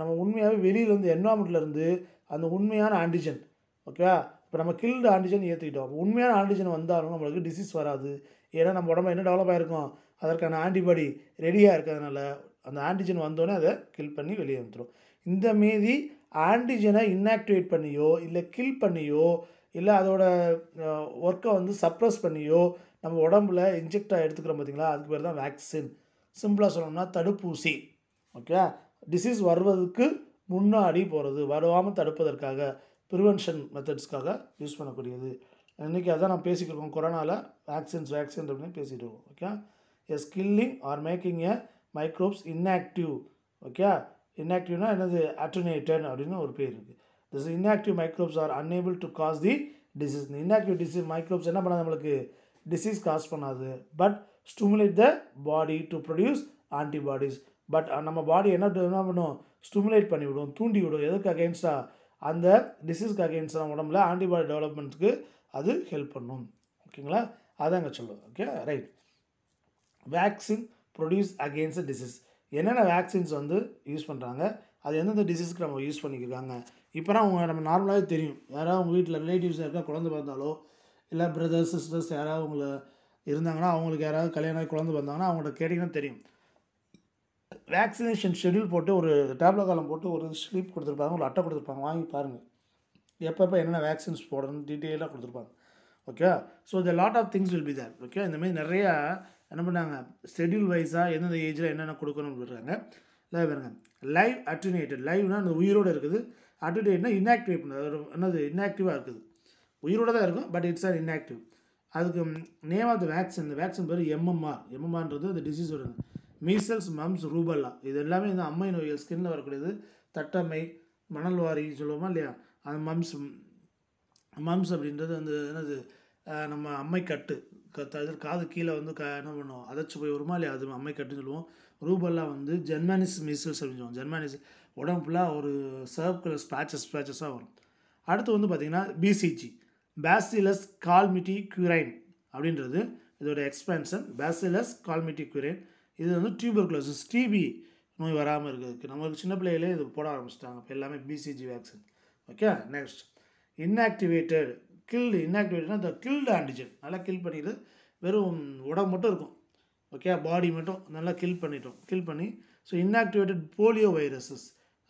Speaker 1: நம்ம உண்மையாகவே வெளியிலேருந்து என்வாமெண்ட்லேருந்து அந்த உண்மையான ஆன்டிஜன் ஓகேவா இப்போ நம்ம கில்டு ஆன்டிஜன் ஏற்றிக்கிட்டோம் உண்மையான ஆன்டிஜன் வந்தாலும் நம்மளுக்கு டிசீஸ் வராது ஏன்னா நம்ம உடம்பு என்ன டெவலப் ஆகிருக்கும் அதற்கான ஆன்டிபாடி ரெடியாக இருக்கிறதுனால அந்த ஆன்டிஜன் வந்தோடனே அதை கில் பண்ணி வெளியே வந்துடும் இந்த மீதி ஆன்டிஜனை இன்ஆக்டிவேட் பண்ணியோ இல்லை கில் பண்ணியோ இல்லை அதோட ஒர்க்கை வந்து சப்ரஸ் பண்ணியோ நம்ம உடம்புல இன்ஜெக்டாக எடுத்துக்கிறோம் பார்த்திங்களா அதுக்கு பேர் தான் வேக்சின் சிம்பிளாக சொல்லணும்னா தடுப்பூசி ஓகே டிசீஸ் வருவதற்கு முன்னாடி போகிறது வருவாமல் தடுப்பதற்காக ப்ரிவென்ஷன் மெத்தட்ஸ்க்காக யூஸ் பண்ணக்கூடியது இன்றைக்கி அதான் நான் பேசிக்கிருக்கோம் கொரோனாவில் வேக்சின்ஸ் வேக்சின் அப்படின்னு பேசிகிட்டு இருக்கோம் okay yes killing or making a microbes inactive okay இன்ஆக்டிவ்னா என்னது அட்டர்னேட்டன் அப்படின்னு ஒரு பேர் இருக்குது this inactive microbes are unable to cause the disease இந்த இன்ஆக்டிவ் டிசீஸ் மைக்ரோப்ஸ் என்ன பண்ணாது நம்மளுக்கு டிசீஸ் காஸ் பண்ணாது but stimulate the body to produce antibodies but நம்ம பாடி என்ன என்ன பண்ணும் ஸ்டிமுலேட் பண்ணிவிடும் தூண்டி விடும் எதுக்கு அகேன்ஸ்டாக அந்த டிசீஸ்க்கு அகெயின்ஸ்டான உடம்புல ஆன்டிபாடி டெவலப்மெண்ட்டுக்கு அது ஹெல்ப் பண்ணும் ஓகேங்களா அதாங்க சொல்லுவோம் okay right vaccine produce against disease என்னென்ன வேக்சின்ஸ் வந்து யூஸ் பண்ணுறாங்க அது எந்தெந்த டிசீஸ்க்கு நம்ம யூஸ் பண்ணிக்கிறாங்க இப்போனா அவங்க நம்ம நார்மலாகவே தெரியும் யாராவது உங்கள் வீட்டில் ரிலேட்டிவ்ஸ் யாருக்கா குழந்த பிறந்தாலோ இல்லை பிரதர்ஸ் சிஸ்டர்ஸ் யாராவது உங்களை இருந்தாங்கன்னா அவங்களுக்கு யாராவது கல்யாணம் குழந்தை பிறந்தாங்கன்னா அவங்கள்ட்ட கேட்டிங்கன்னா தெரியும் வேக்சினேஷன் ஷெடியூல் போட்டு ஒரு டேப்லெட் காலம் போட்டு ஒரு ஸ்லீப் கொடுத்துருப்பாங்க ஒரு அட்டை கொடுத்துருப்பாங்க வாங்கி பாருங்கள் எப்பப்போ என்னென்ன வேக்சின்ஸ் போடணும்னு டீட்டெயிலாக கொடுத்துருப்பாங்க okay so the lot of things will be there okay இந்தமாதிரி நிறையா என்ன பண்ணாங்க ஷெடியூல் வைஸாக எந்தெந்த ஏஜில் என்னென்ன கொடுக்கணும்னு விடுறாங்க லைவ் பாருங்க லைவ் அட்டினேட்டட் லைவ்னால் அந்த உயிரோடு இருக்குது அட்டினேட்னா இன்ஆக்டிவேட் பண்ணுறது என்னது இன்ஆக்டிவாக இருக்குது உயிரோடு தான் இருக்கும் பட் இட்ஸ் ஆர் இன்ஆக்டிவ் அதுக்கு நேம் ஆஃப் த வேக்சின் இந்த வேக்சின் பேர் எம்எம்ஆர் எம்எம்ஆர்ன்றது அந்த டிசீஸோட மீசல்ஸ் மம்ஸ் ரூபல்லா இது எல்லாமே இந்த அம்மை நோய்கள் ஸ்கின்ல வரக்கூடியது தட்டம்மை மணல்வாரி சொல்லுவோமா இல்லையா அந்த மம்ஸ் மம்ஸ் அப்படின்றது வந்து என்னது நம்ம அம்மைக்கட்டு காது கீழே வந்து க என்ன பண்ணுவோம் அதைச்சு போய் வருமா இல்லையா அது அம்மைக்கட்டுன்னு சொல்லுவோம் ரூபல்லா வந்து ஜென்மானிஸ் மீசல்ஸ் அப்படின்னு சொல்லுவோம் ஜென்மானிஸ் உடம்பு ஃபுல்லாக ஒரு சர்க்குலர் ஸ்பேச்சஸ் ஸ்பேச்சஸாக வரும் அடுத்து வந்து பார்த்திங்கன்னா பிசிஜி பேசிலஸ் கால்மிட்டி க்யூரைன் அப்படின்றது இதோட எக்ஸ்பென்ஷன் பேசிலஸ் கால்மிட்டி க்யூரைன் இது வந்து டியூபர்குலோசிஸ் டிபி நோய் வராமல் இருக்கிறதுக்கு நம்மளுக்கு சின்ன பிள்ளைகளே இது போட ஆரம்பிச்சிட்டாங்க இப்போ எல்லாமே BCG vaccine okay next inactivated killed இன்ஆக்டிவேட்டட்னா இந்த கில்டு ஆன்டிஜன் நல்லா கில் பண்ணிடுது வெறும் உடம்பு மட்டும் இருக்கும் ஓகே பாடி மட்டும் நல்லா கில் பண்ணிட்டோம் கில் பண்ணி so inactivated polio viruses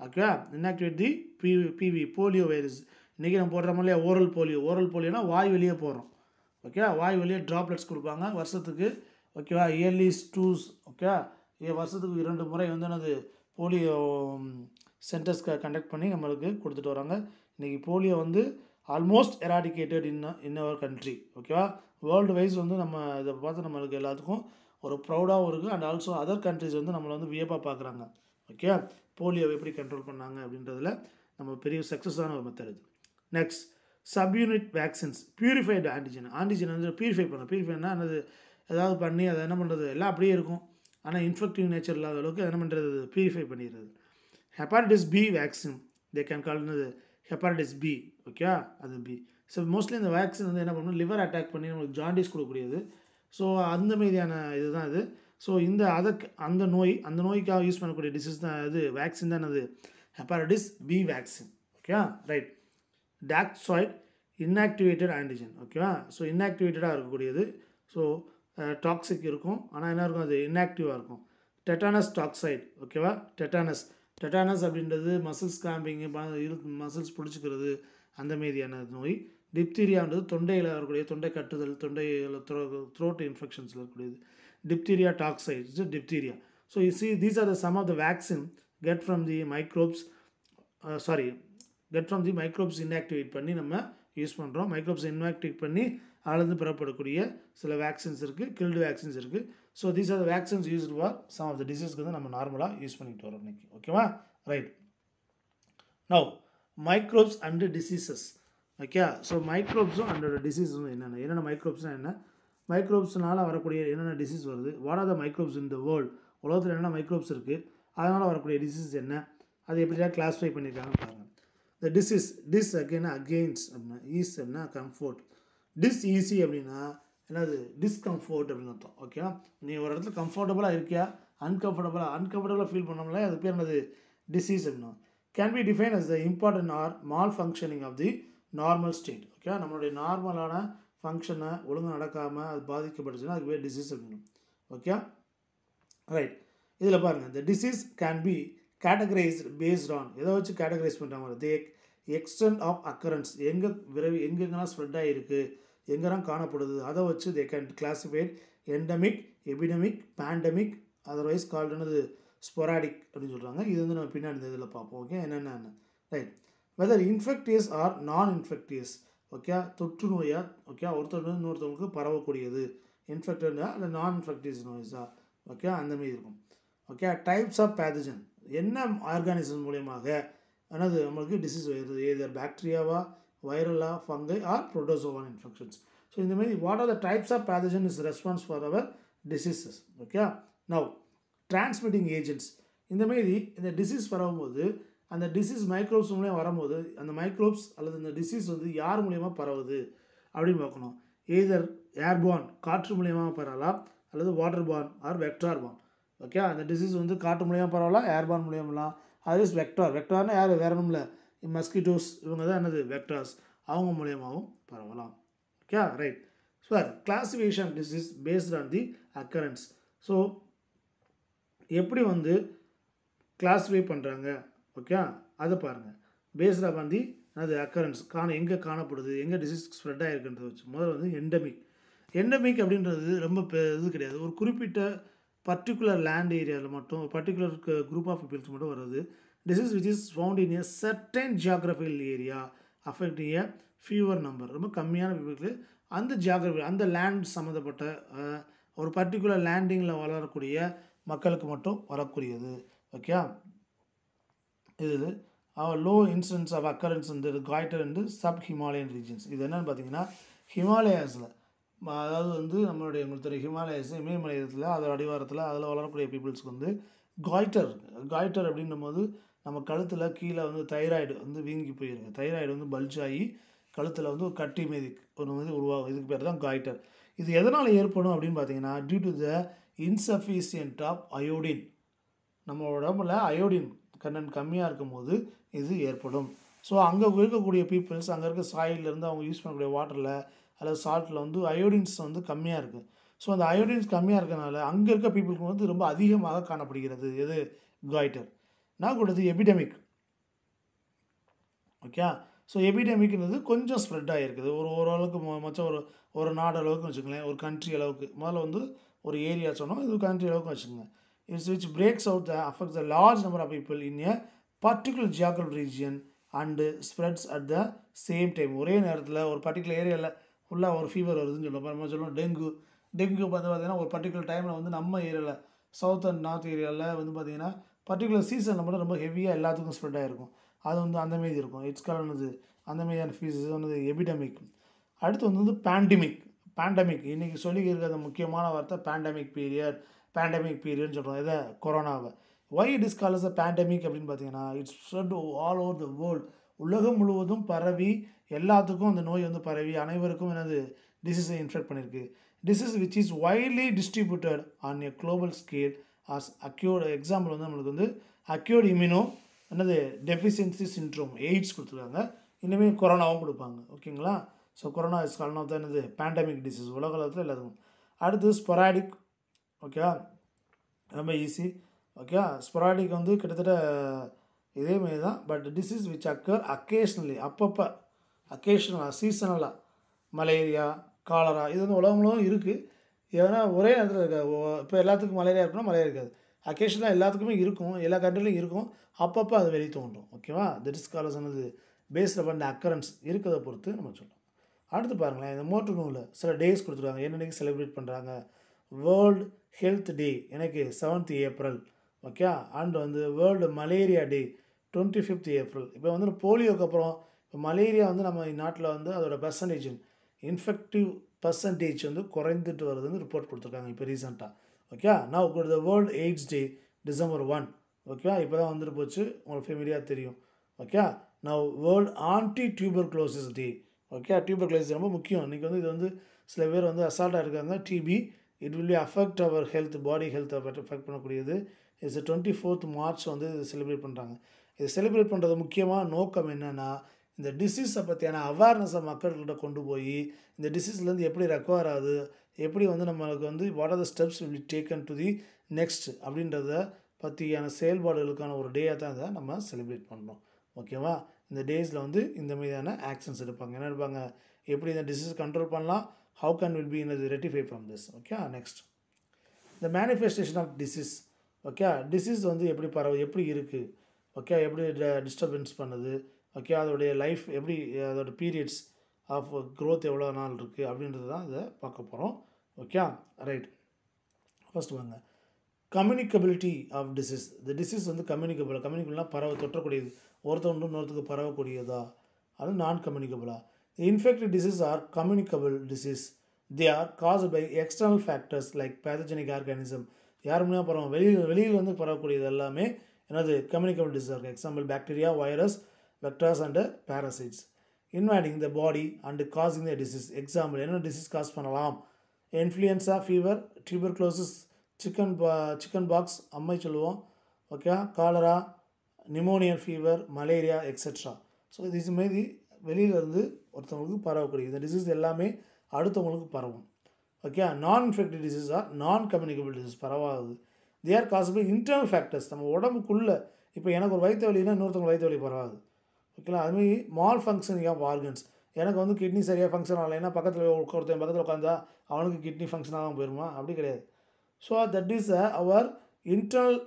Speaker 1: okay inactivate the P PV polio virus இன்றைக்கி நம்ம போடுற இல்லையா ஓரல் போலியோ ஓரல் போலியோனா வாய் வெளியே போகிறோம் ஓகே வாய் வெளியே ட்ராப்லெட்ஸ் கொடுப்பாங்க வருஷத்துக்கு ஓகேவா இயர்லி ஸ்டூஸ் ஓகேவா வருஷத்துக்கு இரண்டு முறை வந்து எனது போலியோ சென்டர்ஸ் கண்டக்ட் பண்ணி நம்மளுக்கு கொடுத்துட்டு வராங்க இன்றைக்கி போலியோ வந்து almost eradicated in in our country ஓகேவா வேர்ல்டு வைஸ் வந்து நம்ம இதை பார்த்து நம்மளுக்கு எல்லாத்துக்கும் ஒரு ப்ரௌடாகவும் இருக்குது அண்ட் ஆல்சோ அதர் கண்ட்ரிஸ் வந்து நம்மளை வந்து வியப்பாக பார்க்குறாங்க ஓகே போலியோவை எப்படி கண்ட்ரோல் பண்ணாங்க அப்படின்றதுல நம்ம பெரிய சக்ஸஸான ஒரு மெத்தட் இது next subunit vaccines purified antigen antigen வந்து பியூரிஃபை பண்ண பியூரிஃபைனா என்னது ஏதாவது பண்ணி அதை என்ன பண்ணுறது எல்லாம் அப்படியே இருக்கும் ஆனால் இன்ஃபெக்டிவ் நேச்சர் இல்லாத அளவுக்கு என்ன பண்ணுறது ப்யூரிஃபை பண்ணிடுறது hepatitis B vaccine they can கால்னது ஹெப்பாட்டிஸ் பி ஓகே அது பி ஸோ மோஸ்ட்லி இந்த வேக்சின் வந்து என்ன பண்ணணும் லிவர் அட்டாக் பண்ணி நம்மளுக்கு ஜாண்டிஸ் கொடுக்கக்கூடியது ஸோ அந்த மாதிரியான இதுதான் இது ஸோ இந்த அதற்கு அந்த நோய் அந்த நோய்க்காக யூஸ் பண்ணக்கூடிய டிசீஸ் தான் இது வேக்சின் தான் அது ஹெப்பாட்டிஸ் பி வேக்சின் ஓகேவா ரைட் டாக்ஸாய்ட் இன்ஆக்டிவேட்டட் ஆன்டிஜன் ஓகேவா ஸோ இன்ஆக்டிவேட்டடாக இருக்கக்கூடியது ஸோ டாக்ஸிக் இருக்கும் ஆனால் என்ன இருக்கும் அது இன்ஆக்டிவாக இருக்கும் டெட்டானஸ் டாக்சைடு ஓகேவா டெட்டானஸ் டெட்டானஸ் அப்படின்றது மசில்ஸ் காம்பிங்கு மசில்ஸ் பிடிச்சிக்கிறது அந்த மாரியான நோய் டிப்தீரியான்றது தொண்டையில் வரக்கூடிய தொண்டை கட்டுதல் தொண்டையில் த்ரோட் இன்ஃபெக்ஷன்ஸில் இருக்கக்கூடியது diphtheria toxoids diphtheria so is see these are the some of the vaccine get from the microbes sorry get from the microbes inactivate பண்ணி நம்ம யூஸ் பண்ணுறோம் மைக்ரோப்ஸ் இன்ஆக்டிவேட் பண்ணி அதுலேருந்து பெறப்படக்கூடிய சில வேக்சின்ஸ் இருக்குது கில்டு வேக்சின்ஸ் இருக்குது so these are the vaccines use for some of the டிசீஸ்க்கு வந்து நம்ம நார்மலாக யூஸ் பண்ணிக்கிட்டு வரோம் இன்றைக்கி ஓகேவா right now microbes and diseases okay so மைக்ரோப்ஸும் அண்டோட டிசீஸ் வந்து என்னென்ன என்னென்ன மைக்ரோப்ஸ்னால் என்ன மைக்ரோப்ஸ்னால் வரக்கூடிய என்னென்ன டிசீஸ் வருது what are the microbes in the world உலகத்தில் என்னென்ன மைக்ரோப்ஸ் இருக்குது அதனால் வரக்கூடிய டிசீஸ் என்ன அது எப்படிலாம் கிளாஸிஃபை பண்ணியிருக்காங்கன்னு பாருங்கள் the disease dis again against அப்படின்னா ஈஸ் அப்படின்னா கம்ஃபோர்ட் டிஸ் ஈஸி அப்படின்னா என்னது டிஸ்கம்ஃபோர்ட் அப்படின்னு அர்த்தம் ஓகேவா நீ ஒரு இடத்துல கம்ஃபர்டபுளாக இருக்கியா அன்கம்ஃபர்டபுளாக அன்கம்ஃபர்டபுளாக ஃபீல் பண்ணோம்ல அது பேர் என்னது டிசீஸ் அப்படின்னா can be define as the important or malfunctioning of the normal state ஓகேவா நம்மளுடைய நார்மலான ஃபங்க்ஷனை ஒழுங்காக நடக்காமல் அது பாதிக்கப்படுச்சுன்னா அதுக்கு பேர் டிசீஸ் அப்படின்னும் ஓகே ரைட் இதில் பாருங்கள் இந்த disease can be categorise based on எதை வச்சு கேட்டகரைஸ் பண்ணுறாங்க தே எக்ஸ்டென்ட் ஆஃப் அக்கரன்ஸ் எங்கே விரைவு எங்கெங்கெல்லாம் ஸ்ப்ரெட் ஆகிருக்கு எங்கெல்லாம் காணப்படுது அதை வச்சு they can classified endemic epidemic pandemic otherwise கால்டுனது ஸ்பொராடிக் அப்படின்னு சொல்கிறாங்க இது வந்து நம்ம பின்னாடி இந்த இதில் பார்ப்போம் ஓகே என்னென்ன right whether infectious or non infectious okay தொற்று நோயா ஓகே ஒருத்தர் இன்னொருத்தவங்களுக்கு பரவக்கூடியது இன்ஃபெக்டடா இல்லை நான் இன்ஃபெக்டியஸ் நோய்ஸா ஓகே அந்த மாதிரி இருக்கும் ஓகே டைப்ஸ் ஆஃப் பேதஜன் என்ன ஆர்கானிசம் மூலியமாக ஆனால் அது நம்மளுக்கு டிசீஸ் வருது ஏதர் பேக்டீரியாவா வைரலா fungi or protozoan infections so இந்த மாதிரி what are the types of pathogen is response for our diseases okay now transmitting agents இந்தமாரி இந்த டிசீஸ் பரவும்போது அந்த டிசீஸ் மைக்ரோப்ஸ் மூலியம் வரும்போது அந்த மைக்ரோப்ஸ் அல்லது இந்த டிசீஸ் வந்து யார் மூலியமாக பரவுது அப்படின்னு பார்க்கணும் எய்தர் ஏர்பான் காற்று மூலியமாக பரவலாம் அல்லது water borne or vector borne okay அந்த டிசீஸ் வந்து காற்று மூலியமாக பரவலாம் ஏர்பான் மூலியம்லாம் அது வெக்டார் வெக்டார்னா யார் வேறணும்ல மஸ்கிட்டோஸ் இவங்க தான் என்னது வெக்டார்ஸ் அவங்க மூலியமாகவும் பரவலாம் okay right so classification disease based on the occurrence so எப்படி வந்து கிளாஸிஃபை பண்ணுறாங்க ஓகே அதை பாருங்கள் பேஸ்ட் ஆன் தி அது அக்கரன்ஸ் காண எங்கே காணப்படுது எங்கே டிசீஸ் ஸ்ப்ரெட் ஆகிருக்குன்றத வச்சு முதல்ல வந்து எண்டமிக் எண்டமிக் அப்படின்றது ரொம்ப இது கிடையாது ஒரு குறிப்பிட்ட பர்டிகுலர் லேண்ட் ஏரியாவில் மட்டும் பர்டிகுலர் குரூப் ஆஃப் பீப்புள்ஸ் மட்டும் வர்றது disease which is found in a certain geographical area affect a fewer number ரொம்ப கம்மியான பீப்புளுக்கு அந்த ஜியாகிரபி அந்த லேண்ட் சம்மந்தப்பட்ட ஒரு பர்டிகுலர் லேண்டிங்கில் வளரக்கூடிய மக்களுக்கு மட்டும் வரக்கூடியது ஓகே இது லோ இன்சிடன்ஸ் ஆஃப் அக்கரன்ஸ் வந்து goitre and sub Himalayan regions இது என்னென்னு பார்த்தீங்கன்னா ஹிமாலயாஸில் அதாவது வந்து நம்மளுடைய உங்களுக்கு தெரியும் ஹிமாலயாஸ் இமயமலயத்தில் அதோட அடிவாரத்தில் அதில் வளரக்கூடிய பீப்புள்ஸ்க்கு வந்து காய்டர் காய்டர் அப்படின்னும் போது நம்ம கழுத்தில் கீழே வந்து தைராய்டு வந்து வீங்கி போயிருங்க தைராய்டு வந்து ஆகி கழுத்தில் வந்து ஒரு கட்டி மீதி ஒன்று வந்து உருவாகும் இதுக்கு பேர் தான் காய்டர் இது எதனால் ஏற்படும் அப்படின்னு பார்த்தீங்கன்னா due to the insufficient of iodine நம்ம உடம்புல அயோடின் கண்ணன் கம்மியாக இருக்கும் போது இது ஏற்படும் ஸோ அங்கே இருக்கக்கூடிய பீப்புள்ஸ் அங்கே இருக்க சாயிலிருந்து அவங்க யூஸ் பண்ணக்கூடிய வாட்டரில் அல்லது சால்ட்டில் வந்து அயோடின்ஸ் வந்து கம்மியாக இருக்குது ஸோ அந்த அயோடின்ஸ் கம்மியாக இருக்கனால அங்கே இருக்க பீப்புளுக்கு வந்து ரொம்ப அதிகமாக காணப்படுகிறது எது காய்டர் நான் நாக்கூடது எபிடமிக் ஓகே ஸோ எபிடமிக்ன்றது கொஞ்சம் ஸ்ப்ரெட் ஆகிருக்குது ஒரு ஓரளவுக்கு மொச்சம் ஒரு ஒரு நாடு அளவுக்கு வச்சுக்கலேன் ஒரு கண்ட்ரி அளவுக்கு முதல்ல வந்து ஒரு ஏரியா சொன்னோம் இது கண்ட்ரி அளவுக்கு வச்சுக்கோங்க it's which breaks out the affect the large number of people in a particular geography region and spreads at the same time ஒரே நேரத்தில் ஒரு பர்டிகுலர் ஏரியாவில் ஃபுல்லாக ஒரு ஃபீவர் வருதுன்னு சொல்லுவோம் நம்ம சொல்லுவோம் டெங்கு டெங்கு வந்து பார்த்திங்கன்னா ஒரு பர்டிகுலர் டைமில் வந்து நம்ம ஏரியாவில் சவுத் அண்ட் நார்த் ஏரியாவில் வந்து பார்த்திங்கன்னா பர்டிகுலர் சீசனில் மட்டும் ரொம்ப ஹெவியாக எல்லாத்துக்கும் ஸ்ப்ரெட் ஆகிருக்கும் அது வந்து அந்தமாரி இருக்கும் இட்ஸ் அந்த அந்தமாரியான ஃபீஸஸ் வந்து எபிடமிக் அடுத்து வந்து வந்து பேண்டமிக் பேண்டமிக் இன்றைக்கி சொல்லியிருக்கிற முக்கியமான வார்த்தை பேண்டமிக் பீரியட் பேண்டமிக் பீரியட்னு சொல்கிறோம் இதை கொரோனாவை why it is call as a pandemic அப்படின்னு பார்த்தீங்கன்னா it's spread all over the world உலகம் முழுவதும் பரவி எல்லாத்துக்கும் அந்த நோய் வந்து பரவி அனைவருக்கும் எனது டிசீஸை இன்ஃபெக்ட் பண்ணியிருக்கு disease which is widely distributed on a global scale as occurred example வந்து நம்மளுக்கு வந்து அக்யூர்ட் இம்யூனோ என்னது டெஃபிஷியன்சி சின்ட்ரோம் எய்ட்ஸ் கொடுத்துருக்காங்க இனிமேல் கொரோனாவும் கொடுப்பாங்க ஓகேங்களா ஸோ கொரோனா இஸ் காரணம் ஆஃப் என்னது பேண்டமிக் டிசீஸ் உலகத்தில் எல்லாத்துக்கும் அடுத்து ஸ்பொராடிக் ஓகேவா ரொம்ப ஈஸி ஓகேவா ஸ்பொராடிக் வந்து கிட்டத்தட்ட இதே மாதிரி தான் but disease which occur occasionally அப்பப்போ அக்கேஷ்னலாக சீசனலாக மலேரியா காலரா இது வந்து உலகங்களும் இருக்குது ஏன்னா ஒரே நேரத்தில் இருக்காது இப்போ எல்லாத்துக்கும் மலேரியா இருக்குன்னா மலேரியா இருக்காது அக்கேஷனாக எல்லாத்துக்குமே இருக்கும் எல்லா கண்ட்ரிலையும் இருக்கும் அப்பப்போ அது வெளியே தோன்றும் ஓகேவா திட்ஸ் இஸ் கால பேஸில் பண்ண அக்கரன்ஸ் இருக்கிறத பொறுத்து நம்ம சொல்லலாம் அடுத்து பாருங்களேன் இந்த மோட்டர் நூலில் சில டேஸ் கொடுத்துருக்காங்க என்னென்னைக்கு செலிப்ரேட் பண்ணுறாங்க வேர்ல்டு ஹெல்த் டே எனக்கு செவன்த் ஏப்ரல் ஓகே அண்ட் வந்து world malaria day twenty fifth April இப்போ வந்து போலியோக்கு அப்புறம் இப்போ மலேரியா வந்து நம்ம நாட்டில் வந்து அதோடய பர்சன்டேஜ் இன்ஃபெக்டிவ் பர்சன்டேஜ் வந்து குறைந்துட்டு வருதுன்னு ரிப்போர்ட் கொடுத்துருக்காங்க இப்போ ரீசெண்டாக ஓகே நான் the world AIDS day December one ஓகேவா இப்போ தான் வந்துட்டு போச்சு உங்களுக்கு ஃபெமிலியாக தெரியும் ஓகே நான் world anti tuberculosis day okay tuberculosis ரொம்ப முக்கியம் இன்றைக்கி வந்து இது வந்து சில பேர் வந்து அசால்ட்டாக இருக்காங்க TB it will be affect our health body health affect பண்ணக்கூடியது இட்ஸ் டுவெண்ட்டி ஃபோர்த் மார்ச் வந்து இது செலிப்ரேட் பண்ணுறாங்க இது செலிப்ரேட் பண்ணுறது முக்கியமாக நோக்கம் என்னென்னா இந்த டிசீஸை பற்றியான அவேர்னஸை மக்கள்கிட்ட கொண்டு போய் இந்த டிசீஸ்லேருந்து எப்படி ரெக்கவர் ஆகுது எப்படி வந்து நம்மளுக்கு வந்து what are the steps will be taken to the next அப்படின்றத பற்றியான செயல்பாடுகளுக்கான ஒரு டேயாக தான் இதை நம்ம செலிப்ரேட் பண்ணோம் ஓகேவா இந்த டேஸில் வந்து இந்த மாதிரியான ஆக்ஷன்ஸ் எடுப்பாங்க என்ன எடுப்பாங்க எப்படி இந்த டிசீஸ் கண்ட்ரோல் பண்ணலாம் how can will be in rectify from this okay next இந்த manifestation of disease okay disease வந்து எப்படி பரவ எப்படி இருக்குது ஓகே எப்படி டிஸ்டர்பன்ஸ் பண்ணுது ஓகே அதோடைய லைஃப் எப்படி அதோட பீரியட்ஸ் ஆஃப் க்ரோத் எவ்வளோ நாள் இருக்குது அப்படின்றது தான் இதை பார்க்க போகிறோம் ஓகே ரைட் ஃபஸ்ட் வாங்க கம்யூனிகபிலிட்டி ஆஃப் டிசீஸ் இந்த டிசீஸ் வந்து கம்யூனிகபிள் கம்யூனிகபிள்னா பரவ தொற்றக்கூடியது ஒன்று இன்னொருத்துக்கு பரவக்கூடியதா அது நான் கம்யூனிகபிளா infected disease are communicable disease they are caused by external factors like pathogenic organism யார் மூலியமாக பரவும் வெளியில் வெளியில் வந்து பரவக்கூடியது எல்லாமே என்னது கம்யூனிகபிள் டிசீஸ் இருக்குது example bacteria virus vectors and parasites invading the body and causing the disease example என்ன டிசீஸ் cause பண்ணலாம் fever tuberculosis chicken chicken chicken box அம்மை சொல்லுவோம் okay cholera pneumonia fever malaria extra so இது மாரி வெளியிலேருந்து ஒருத்தவங்களுக்கு பரவக்கூடிய இந்த டிசீஸ் எல்லாமே அடுத்தவங்களுக்கு பரவும் okay non infective disease are non communicable disease பரவாது they are caused by internal factors நம்ம உடம்புக்குள்ளே இப்போ எனக்கு ஒரு வயிற்று வலினா இன்னொருத்தவங்க வயிற்று வலி பரவாது ஓகேங்களா மாதிரி மால் ஃபங்க்ஷனிங் ஆஃப் ஆர்கன்ஸ் எனக்கு வந்து கிட்னி சரியாக ஃபங்க்ஷன் ஆகலை ஏன்னா பக்கத்தில் ஒருத்தன் பக்கத்தில் உட்காந்தா அவனுக்கு கிட்னி ஃபங்க்ஷன் ஆகாமல் போயிருமா அப்படி கிடையாது so that is our internal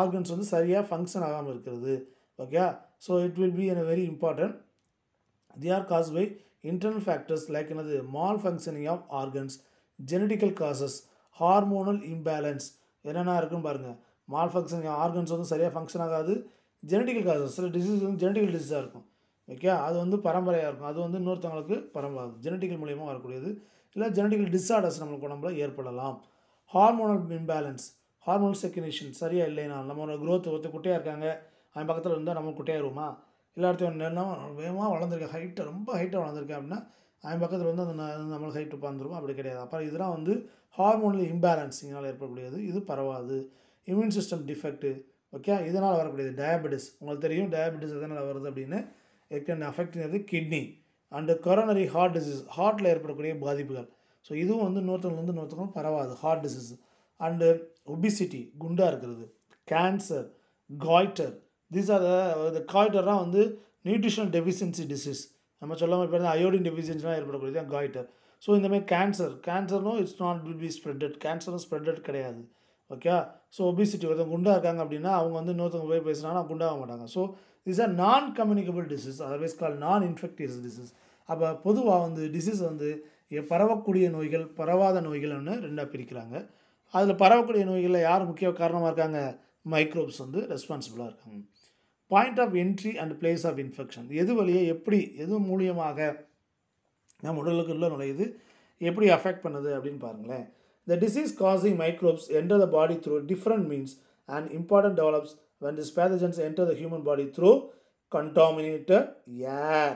Speaker 1: organs வந்து சரியாக ஃபங்க்ஷன் ஆகாமல் இருக்கிறது okay so it will be an very important the are caused by internal factors like எனது malfunctioning of organs genetical causes hormonal imbalance என்னென்ன இருக்குன்னு பாருங்கள் மால் ஃபங்க்ஷனிங் ஆர்கன்ஸ் வந்து சரியாக ஃபங்க்ஷன் ஆகாது ஜெனட்டிக்கல் காசஸ் சில டிசீஸ் வந்து ஜெனட்டிக்கல் டிசீஸாக இருக்கும் ஓகே அது வந்து பரம்பரையாக இருக்கும் அது வந்து இன்னொருத்தவங்களுக்கு பரம்பரை ஜெனட்டிக்கல் மூலியமாக வரக்கூடியது இல்லை ஜெனட்டிக்கல் டிஸார்டர்ஸ் நம்மளுக்கு உடம்புல ஏற்படலாம் ஹார்மோனல் இம்பேலன்ஸ் ஹார்மோனல் செக்னேஷன் சரியாக இல்லைனா நம்மளோட க்ரோத் ஒருத்தர் குட்டையாக இருக்காங்க அவன் பக்கத்தில் இருந்தால் நம்ம இருமா இல்லை ஒன்று என்ன வேகமாக வளர்ந்துருக்கேன் ஹைட்டை ரொம்ப ஹைட்டாக வளர்ந்துருக்கேன் அப்படின்னா அவன் பக்கத்தில் வந்து அந்த நம்மளுக்கு ஹைட்டு உட்காந்துருவோம் அப்படி கிடையாது அப்புறம் இதெல்லாம் வந்து ஹார்மோனல் இம்பேலன்ஸிங்கனால் ஏற்படக்கூடியது இது பரவாது இம்யூன் சிஸ்டம் டிஃபெக்ட்டு ஓகே இதனால் வரக்கூடியது டயபெட்டிஸ் உங்களுக்கு தெரியும் டயபெட்டிஸ் எதனால் வருது அப்படின்னு ஏற்கனவே அஃபெக்ட்ங்கிறது kidney and coronary heart disease ஹார்ட்டில் ஏற்படக்கூடிய பாதிப்புகள் ஸோ இதுவும் வந்து இன்னொருத்தவங்களுக்கு இன்னொருத்தவங்களும் பரவாது ஹார்ட் டிசீஸ் அண்டு ஒபிசிட்டி குண்டாக இருக்கிறது cancer goitre these are the காய்டர்லாம் வந்து நியூட்ரிஷனல் டெஃபிஷியன்சி டிசீஸ் நம்ம சொல்லாமல் இப்போ அயோடின் டெஃபிஷியன்சிலாம் ஏற்படக்கூடியது காய்டர் ஸோ இந்தமாதிரி கேன்சர் கேன்சர்னும் it's not will be spreaded கேன்சரும் ஸ்ப்ரெட்டட் கிடையாது ஓகே ஸோ ஒபிசிட்டி ஒருத்தவங்க குண்டாக இருக்காங்க அப்படின்னா அவங்க வந்து இன்னொருத்தவங்க போய் பேசுனாலும் குண்டாக மாட்டாங்க ஸோ இஸ் அ நான் கம்யூனிகபிள் டிசீஸ் அதர்வைஸ் கால் நான் இன்ஃபெக்டிவ் டிசீஸ் அப்போ பொதுவாக வந்து டிசீஸ் வந்து பரவக்கூடிய நோய்கள் பரவாத நோய்கள்னு ரெண்டாக பிரிக்கிறாங்க அதில் பரவக்கூடிய நோய்களில் யார் முக்கிய காரணமாக இருக்காங்க மைக்ரோப்ஸ் வந்து ரெஸ்பான்சிபிளாக இருக்காங்க point of entry and place of infection எது வழியே எப்படி எது மூலியமாக நம் உடலுக்குள்ளே நுழையுது எப்படி அஃபெக்ட் பண்ணுது அப்படின்னு பாருங்களேன் The disease causing microbes enter the body through different means and important develops when these pathogens enter the human body through contaminated air.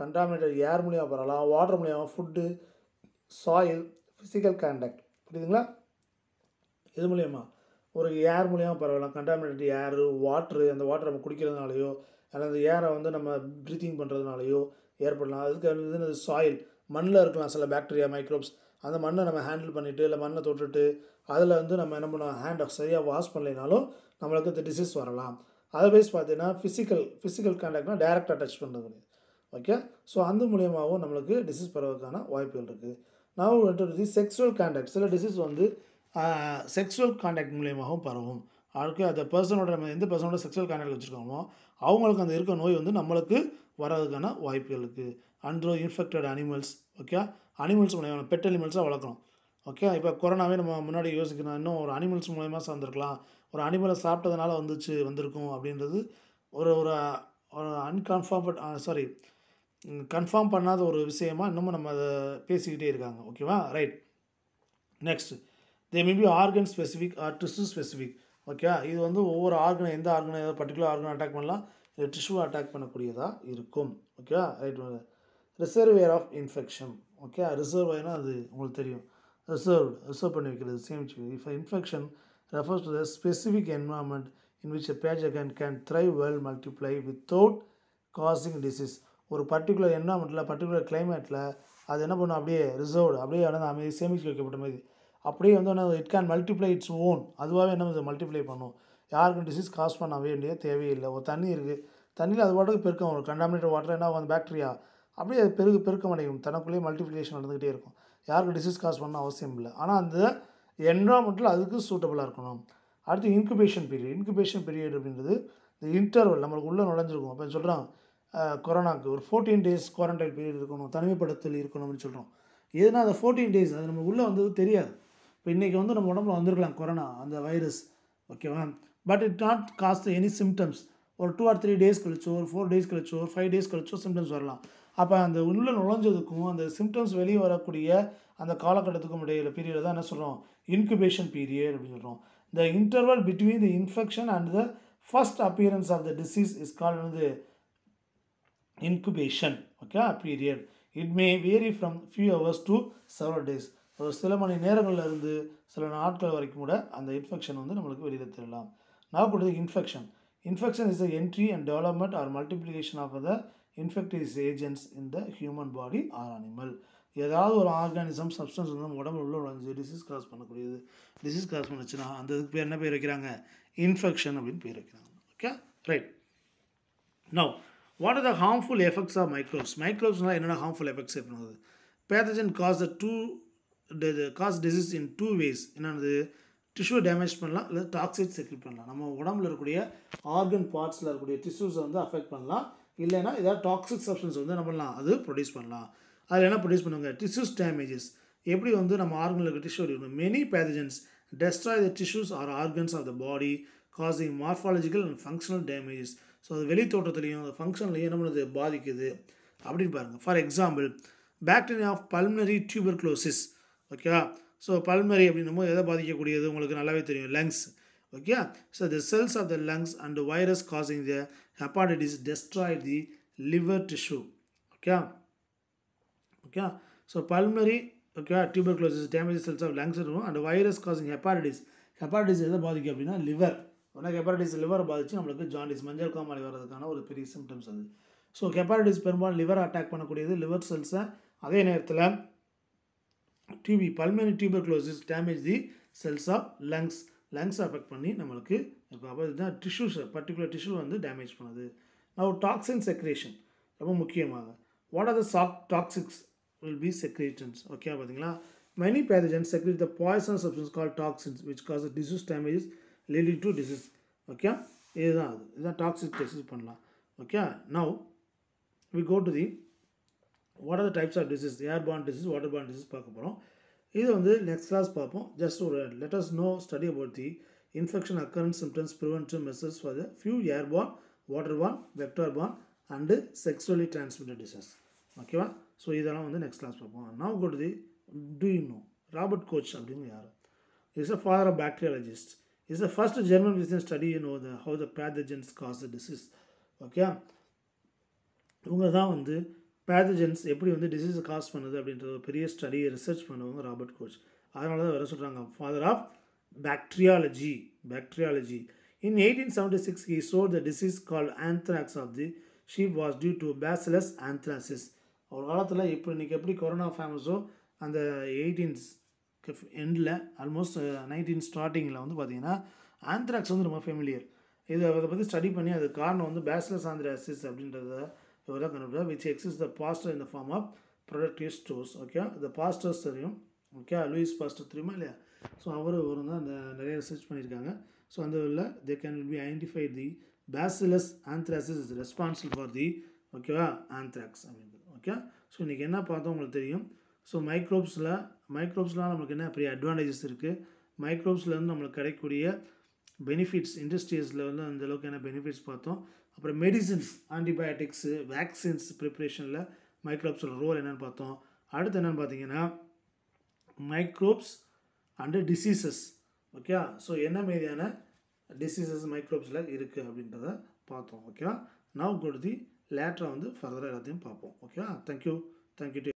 Speaker 1: Contaminated air மூலியமாக பரவலாம் வாட்டர் மூலியமாக ஃபுட்டு சாயில் ஃபிசிக்கல் கான்டாக்ட் புரியுதுங்களா இது மூலயமா ஒரு ஏர் மூலியமாக பரவலாம் கண்டாமினேட்டட் ஏரு வாட்ரு அந்த வாட்டர் நம்ம குடிக்கிறதுனாலையோ அல்லது அந்த ஏரை வந்து நம்ம ப்ரீத்திங் பண்ணுறதுனாலையோ ஏற்படலாம் அதுக்கு சாயில் மண்ணில் இருக்கலாம் சில பேக்டீரியா மைக்ரோப்ஸ் அந்த மண்ணை நம்ம ஹேண்டில் பண்ணிவிட்டு இல்லை மண்ணை தொட்டுட்டு அதில் வந்து நம்ம என்ன ஹேண்ட் ஹேண்டை சரியாக வாஷ் பண்ணலைனாலும் நம்மளுக்கு இந்த டிசீஸ் வரலாம் அதர்வைஸ் பார்த்தீங்கன்னா ஃபிசிக்கல் ஃபிசிக்கல் கான்டாக்ட்னா டேரெக்டாக டச் பண்ணுறது ஓகே ஸோ அந்த மூலியமாகவும் நம்மளுக்கு டிசீஸ் பரவதுக்கான வாய்ப்புகள் இருக்குது நான் வந்து செக்ஸுவல் கான்டாக்ட் சில டிசீஸ் வந்து செக்ஷுவல் கான்டாக்ட் மூலியமாகவும் பரவும் அதுக்கு அந்த பர்சனோட நம்ம எந்த பர்சனோட செக்ஸுவல் கான்டாக்ட் வச்சுருக்கோமோ அவங்களுக்கு அந்த இருக்க நோய் வந்து நம்மளுக்கு வர்றதுக்கான வாய்ப்புகள் இருக்குது and through infected animals okay animals மூலயமா பெட் அனிமல்ஸாக வளர்க்குறோம் ஓகே இப்போ கொரோனாவே நம்ம முன்னாடி யோசிக்கணும் இன்னும் ஒரு அனிமல்ஸ் மூலயமா சார்ந்திருக்கலாம் ஒரு அனிமலை சாப்பிட்டதுனால வந்துச்சு வந்திருக்கும் அப்படின்றது ஒரு ஒரு ஒரு அன்கன்ஃபார்ம் சாரி கன்ஃபார்ம் பண்ணாத ஒரு விஷயமா இன்னமும் நம்ம அதை பேசிக்கிட்டே இருக்காங்க ஓகேவா right next they may be organ specific or tissue specific okay இது வந்து ஒவ்வொரு ஆர்கனை எந்த ஆர்கனை ஏதாவது பர்டிகுலர் ஆர்கனை அட்டாக் பண்ணலாம் இல்லை டிஷ்யூ அட்டாக் பண்ணக்கூடியதாக இருக்கும் ஓகேவா right reservoir of infection okay reserve ஆகினா அது உங்களுக்கு தெரியும் ரிசர்வ் ரிசர்வ் பண்ணி வைக்கிறது சேமிச்சு if infection refers to the specific environment in which page pathogen can thrive well multiply without causing disease ஒரு பர்டிகுலர் என்வரான்மெண்ட்டில் பர்டிகுலர் கிளைமேட்டில் அது என்ன பண்ணும் அப்படியே ரிசர்வ்டு அப்படியே வந்து அமைதி சேமிச்சு வைக்கப்பட்ட மாதிரி அப்படியே வந்து என்ன it can multiply it's own அதுவாகவே என்ன மல்டிப்ளை பண்ணும் யாருக்கும் டிசீஸ் காஸ் பண்ண வேண்டிய தேவையில்லை ஒரு தண்ணி இருக்குது தண்ணியில் அது வாட்டருக்கு பெருக்கும் ஒரு கண்டாமினேட்டர் வாட்டர் என்ன வந்து பேக்டீரியா அப்படியே அது பெருகு பெருக்கமடையும் தனக்குள்ளேயே மல்டிப்ளிகேஷன் நடந்துக்கிட்டே இருக்கும் யாருக்கும் டிசீஸ் காஸ் பண்ண அவசியம் இல்லை ஆனால் அந்த என்வரான்மெண்ட்டில் அதுக்கு சூட்டபுளாக இருக்கணும் அடுத்து இன்குபேஷன் பீரியட் இன்குபேஷன் பீரியட் அப்படின்றது இந்த இன்டர்வல் நம்மளுக்கு உள்ளே நுழைஞ்சிருக்கும் அப்போ சொல்கிறோம் கொரோனாவுக்கு ஒரு ஃபோர்டீன் டேஸ் குவாரண்டைன் பீரியட் இருக்கணும் தனிமைப்படுத்தல் இருக்கணும்னு சொல்கிறோம் எதுனா அந்த ஃபோர்டீன் டேஸ் அது நம்ம உள்ளே வந்தது தெரியாது இப்போ இன்றைக்கி வந்து நம்ம உடம்புல வந்திருக்கலாம் கொரோனா அந்த வைரஸ் ஓகேவா but it not caused any symptoms ஒரு டூ ஆர் த்ரீ டேஸ் கழிச்சோ ஒரு ஃபோர் டேஸ் கழிச்சோ ஒரு ஃபைவ் டேஸ் கழிச்சோ சிம்டம்ஸ் வரலாம் அப்போ அந்த உள்ளே நுழைஞ்சதுக்கும் அந்த சிம்டம்ஸ் வெளியே வரக்கூடிய அந்த காலகட்டத்துக்கும் இடையில பீரியட் தான் என்ன சொல்கிறோம் இன்குபேஷன் பீரியட் அப்படின்னு சொல்கிறோம் the interval between the infection and the first appearance of the disease is call வந்து incubation okay period it may vary from few hours to several days ஒரு சில மணி நேரங்களில் இருந்து சில நாட்கள் வரைக்கும் கூட அந்த இன்ஃபெக்ஷன் வந்து நம்மளுக்கு வெளியில் தெரியலாம் நான் கொடுத்தது infection infection is a entry and development or multiplication of the infectives agents in the human body or animal ஏதாவது ஒரு ஆர்கானிசம் சப்ஸ்டன்ஸ் வந்து நம்ம உடம்புல உள்ள ஒரு டிசீஸ் காஸ் பண்ணக்கூடியது டிசீஸ் காஸ் பண்ணுச்சுன்னா அந்த இதுக்கு பேர் என்ன பேர் வைக்கிறாங்க இன்ஃபெக்ஷன் அப்படின்னு பேர் வைக்கிறாங்க okay right know what are the harmful effects of microbes மைக்ரோப்ஸ்னால் என்னென்ன ஹார்ம்ஃபுல் எஃபெக்ட்ஸ் பண்ணுது pathogen cause the to cause disease in two ways என்னென்னது டிஷ்யூ டேமேஜ் பண்ணலாம் இல்லை டாக்ஸைட் செக்ரிட் பண்ணலாம் நம்ம உடம்புல இருக்கக்கூடிய ஆர்கன் பார்ட்ஸில் இருக்கக்கூடிய டிஷ்யூஸை வந்து அஃபெக்ட் பண்ணலாம் இல்லைன்னா ஏதாவது டாக்ஸிக் சப்ஸ்டன்ஸ் வந்து நம்ம பண்ணலாம் அது ப்ரொடியூஸ் பண்ணலாம் அதில் என்ன ப்ரொடியூஸ் பண்ணுவாங்க டிஷ்யூஸ் டேமேஜஸ் எப்படி வந்து நம்ம ஆர்கனுக்கு டிஷ்யூ இருக்கணும் many pathogens destroy the tissues or organs of the body causing morphological and functional damages so அது வெளி தோட்டத்துலையும் அந்த ஃபங்க்ஷன்லையும் என்ன பண்ணுது பாதிக்குது அப்படின்னு பாருங்கள் for example bacteria of tuber tuberculosis ஓகேவா ஸோ பல்மரி அப்படின்னும் போது எதை பாதிக்கக்கூடியது உங்களுக்கு நல்லாவே தெரியும் lungs okay so the cells of the lungs and the virus causing the hepatitis destroy the liver tissue okay okay so pulmonary okay tuberculosis damages cells of lungs and the virus causing hepatitis hepatitis எதை பாதிக்கும் அப்படின்னா லிவர் உடனே ஹெப்பாட்டிஸ் லிவர் பாதிச்சு நம்மளுக்கு ஜாண்டிஸ் மஞ்சள் காமாலை வர்றதுக்கான ஒரு பெரிய சிம்டம்ஸ் அது ஸோ ஹெப்பாட்டிஸ் பெரும்பாலும் லிவர் அட்டாக் பண்ணக்கூடியது லிவர் செல்ஸை அதே நேரத்தில் TB pulmonary tuberculosis damage the cells of lungs lungs affect பண்ணி நம்மளுக்கு அப்போ இதுதான் டிஷ்யூஸ் பர்டிகுலர் டிஷ்யூ வந்து டேமேஜ் பண்ணுது நான் டாக்ஸின் செக்ரேஷன் ரொம்ப முக்கியமாக what are the such toxics will be secretions okay பார்த்தீங்களா many pathogens secrete the poison substance call toxins which cause disease damages leading to disease okay இதுதான் அது இதுதான் டாக்ஸிக் டிசீஸ் பண்ணலாம் okay now we go to the what are the types of disease air borne disease water borne disease பார்க்க போகிறோம் இதை வந்து நெக்ஸ்ட் கிளாஸ் பார்ப்போம் ஜஸ்ட் ஒரு let us know study about the infection occurrence symptoms prevention measures for the few airborne waterborne vectorborne and sexually transmitted disease ஓகேவா ஸோ இதெல்லாம் வந்து நெக்ஸ்ட் கிளாஸ் பார்ப்போம் now got the do you know Robert Koch அப்படின்னு யார் is a father of bacteriologist is a first German physician study you know the how the pathogens cause the disease okay இவங்க தான் வந்து பேதஜென்ஸ் எப்படி வந்து டிசீஸை காஸ் பண்ணுது அப்படின்ற ஒரு பெரிய ஸ்டடியை ரிசர்ச் பண்ணுவாங்க ராபர்ட் கோச் அதனால தான் வர சொல்கிறாங்க father of bacteriology bacteriology in eighteen seventy six he showed the disease call anthrax of the sheep was due to bacillus anthracis அவர் காலத்தில் இப்போ இன்றைக்கி எப்படி கொரோனா ஃபேமஸோ அந்த எயிட்டீன்ஸ் எண்டில் ஆல்மோஸ்ட் நைன்டீன் ஸ்டார்டிங்கில் வந்து பார்த்திங்கன்னா ஆந்த்ராக்ஸ் வந்து ரொம்ப ஃபெமிலியர் இது அதை பற்றி ஸ்டடி பண்ணி அது காரணம் வந்து பேசலஸ் ஆந்த்ராசிஸ் அப்படின்றத இவராக கண்டுபிடிச்சா விச் எக்ஸிஸ் த பாஸ்டர் இந்த form of protective stores okay இந்த பாஸ்டர்ஸ் தெரியும் ஓகே லூயிஸ் பாஸ்டர் தெரியுமா இல்லையா ஸோ அவர் இவரும் தான் அந்த நிறைய ரிசர்ச் பண்ணியிருக்காங்க ஸோ அந்த உள்ள they can be identify the bacillus anthracis is responsible for the ஓகேவா ஆந்த்ராக்ஸ் அப்படின்றது ஓகே ஸோ இன்றைக்கி என்ன பார்த்தோம் உங்களுக்கு தெரியும் ஸோ மைக்ரோப்ஸில் மைக்ரோப்ஸ்லாம் நம்மளுக்கு என்ன பெரிய அட்வான்டேஜஸ் இருக்குது மைக்ரோப்ஸ்லேருந்து நம்மளுக்கு கிடைக்கக்கூடிய பெனிஃபிட்ஸ் இண்டஸ்ட்ரீஸில் வந்து அந்தளவுக்கு என்ன பெனிஃபிட்ஸ் பார்த்தோம் அப்புறம் மெடிசின்ஸ் ஆன்டிபயோட்டிக்ஸு வேக்சின்ஸ் ப்ரிப்ரேஷனில் மைக்ரோப்ஸோட ரோல் என்னென்னு பார்த்தோம் அடுத்து என்னென்னு பார்த்தீங்கன்னா microbes and diseases okay so என்ன மாதிரியான டிசீசஸ் மைக்ரோப்ஸில் இருக்குது அப்படின்றத பார்த்தோம் ஓகேவா நான் கொடுத்தி லேட்டராக வந்து ஃபர்தராக எல்லாத்தையும் பார்ப்போம் ஓகேவா தேங்க்யூ தேங்க்யூ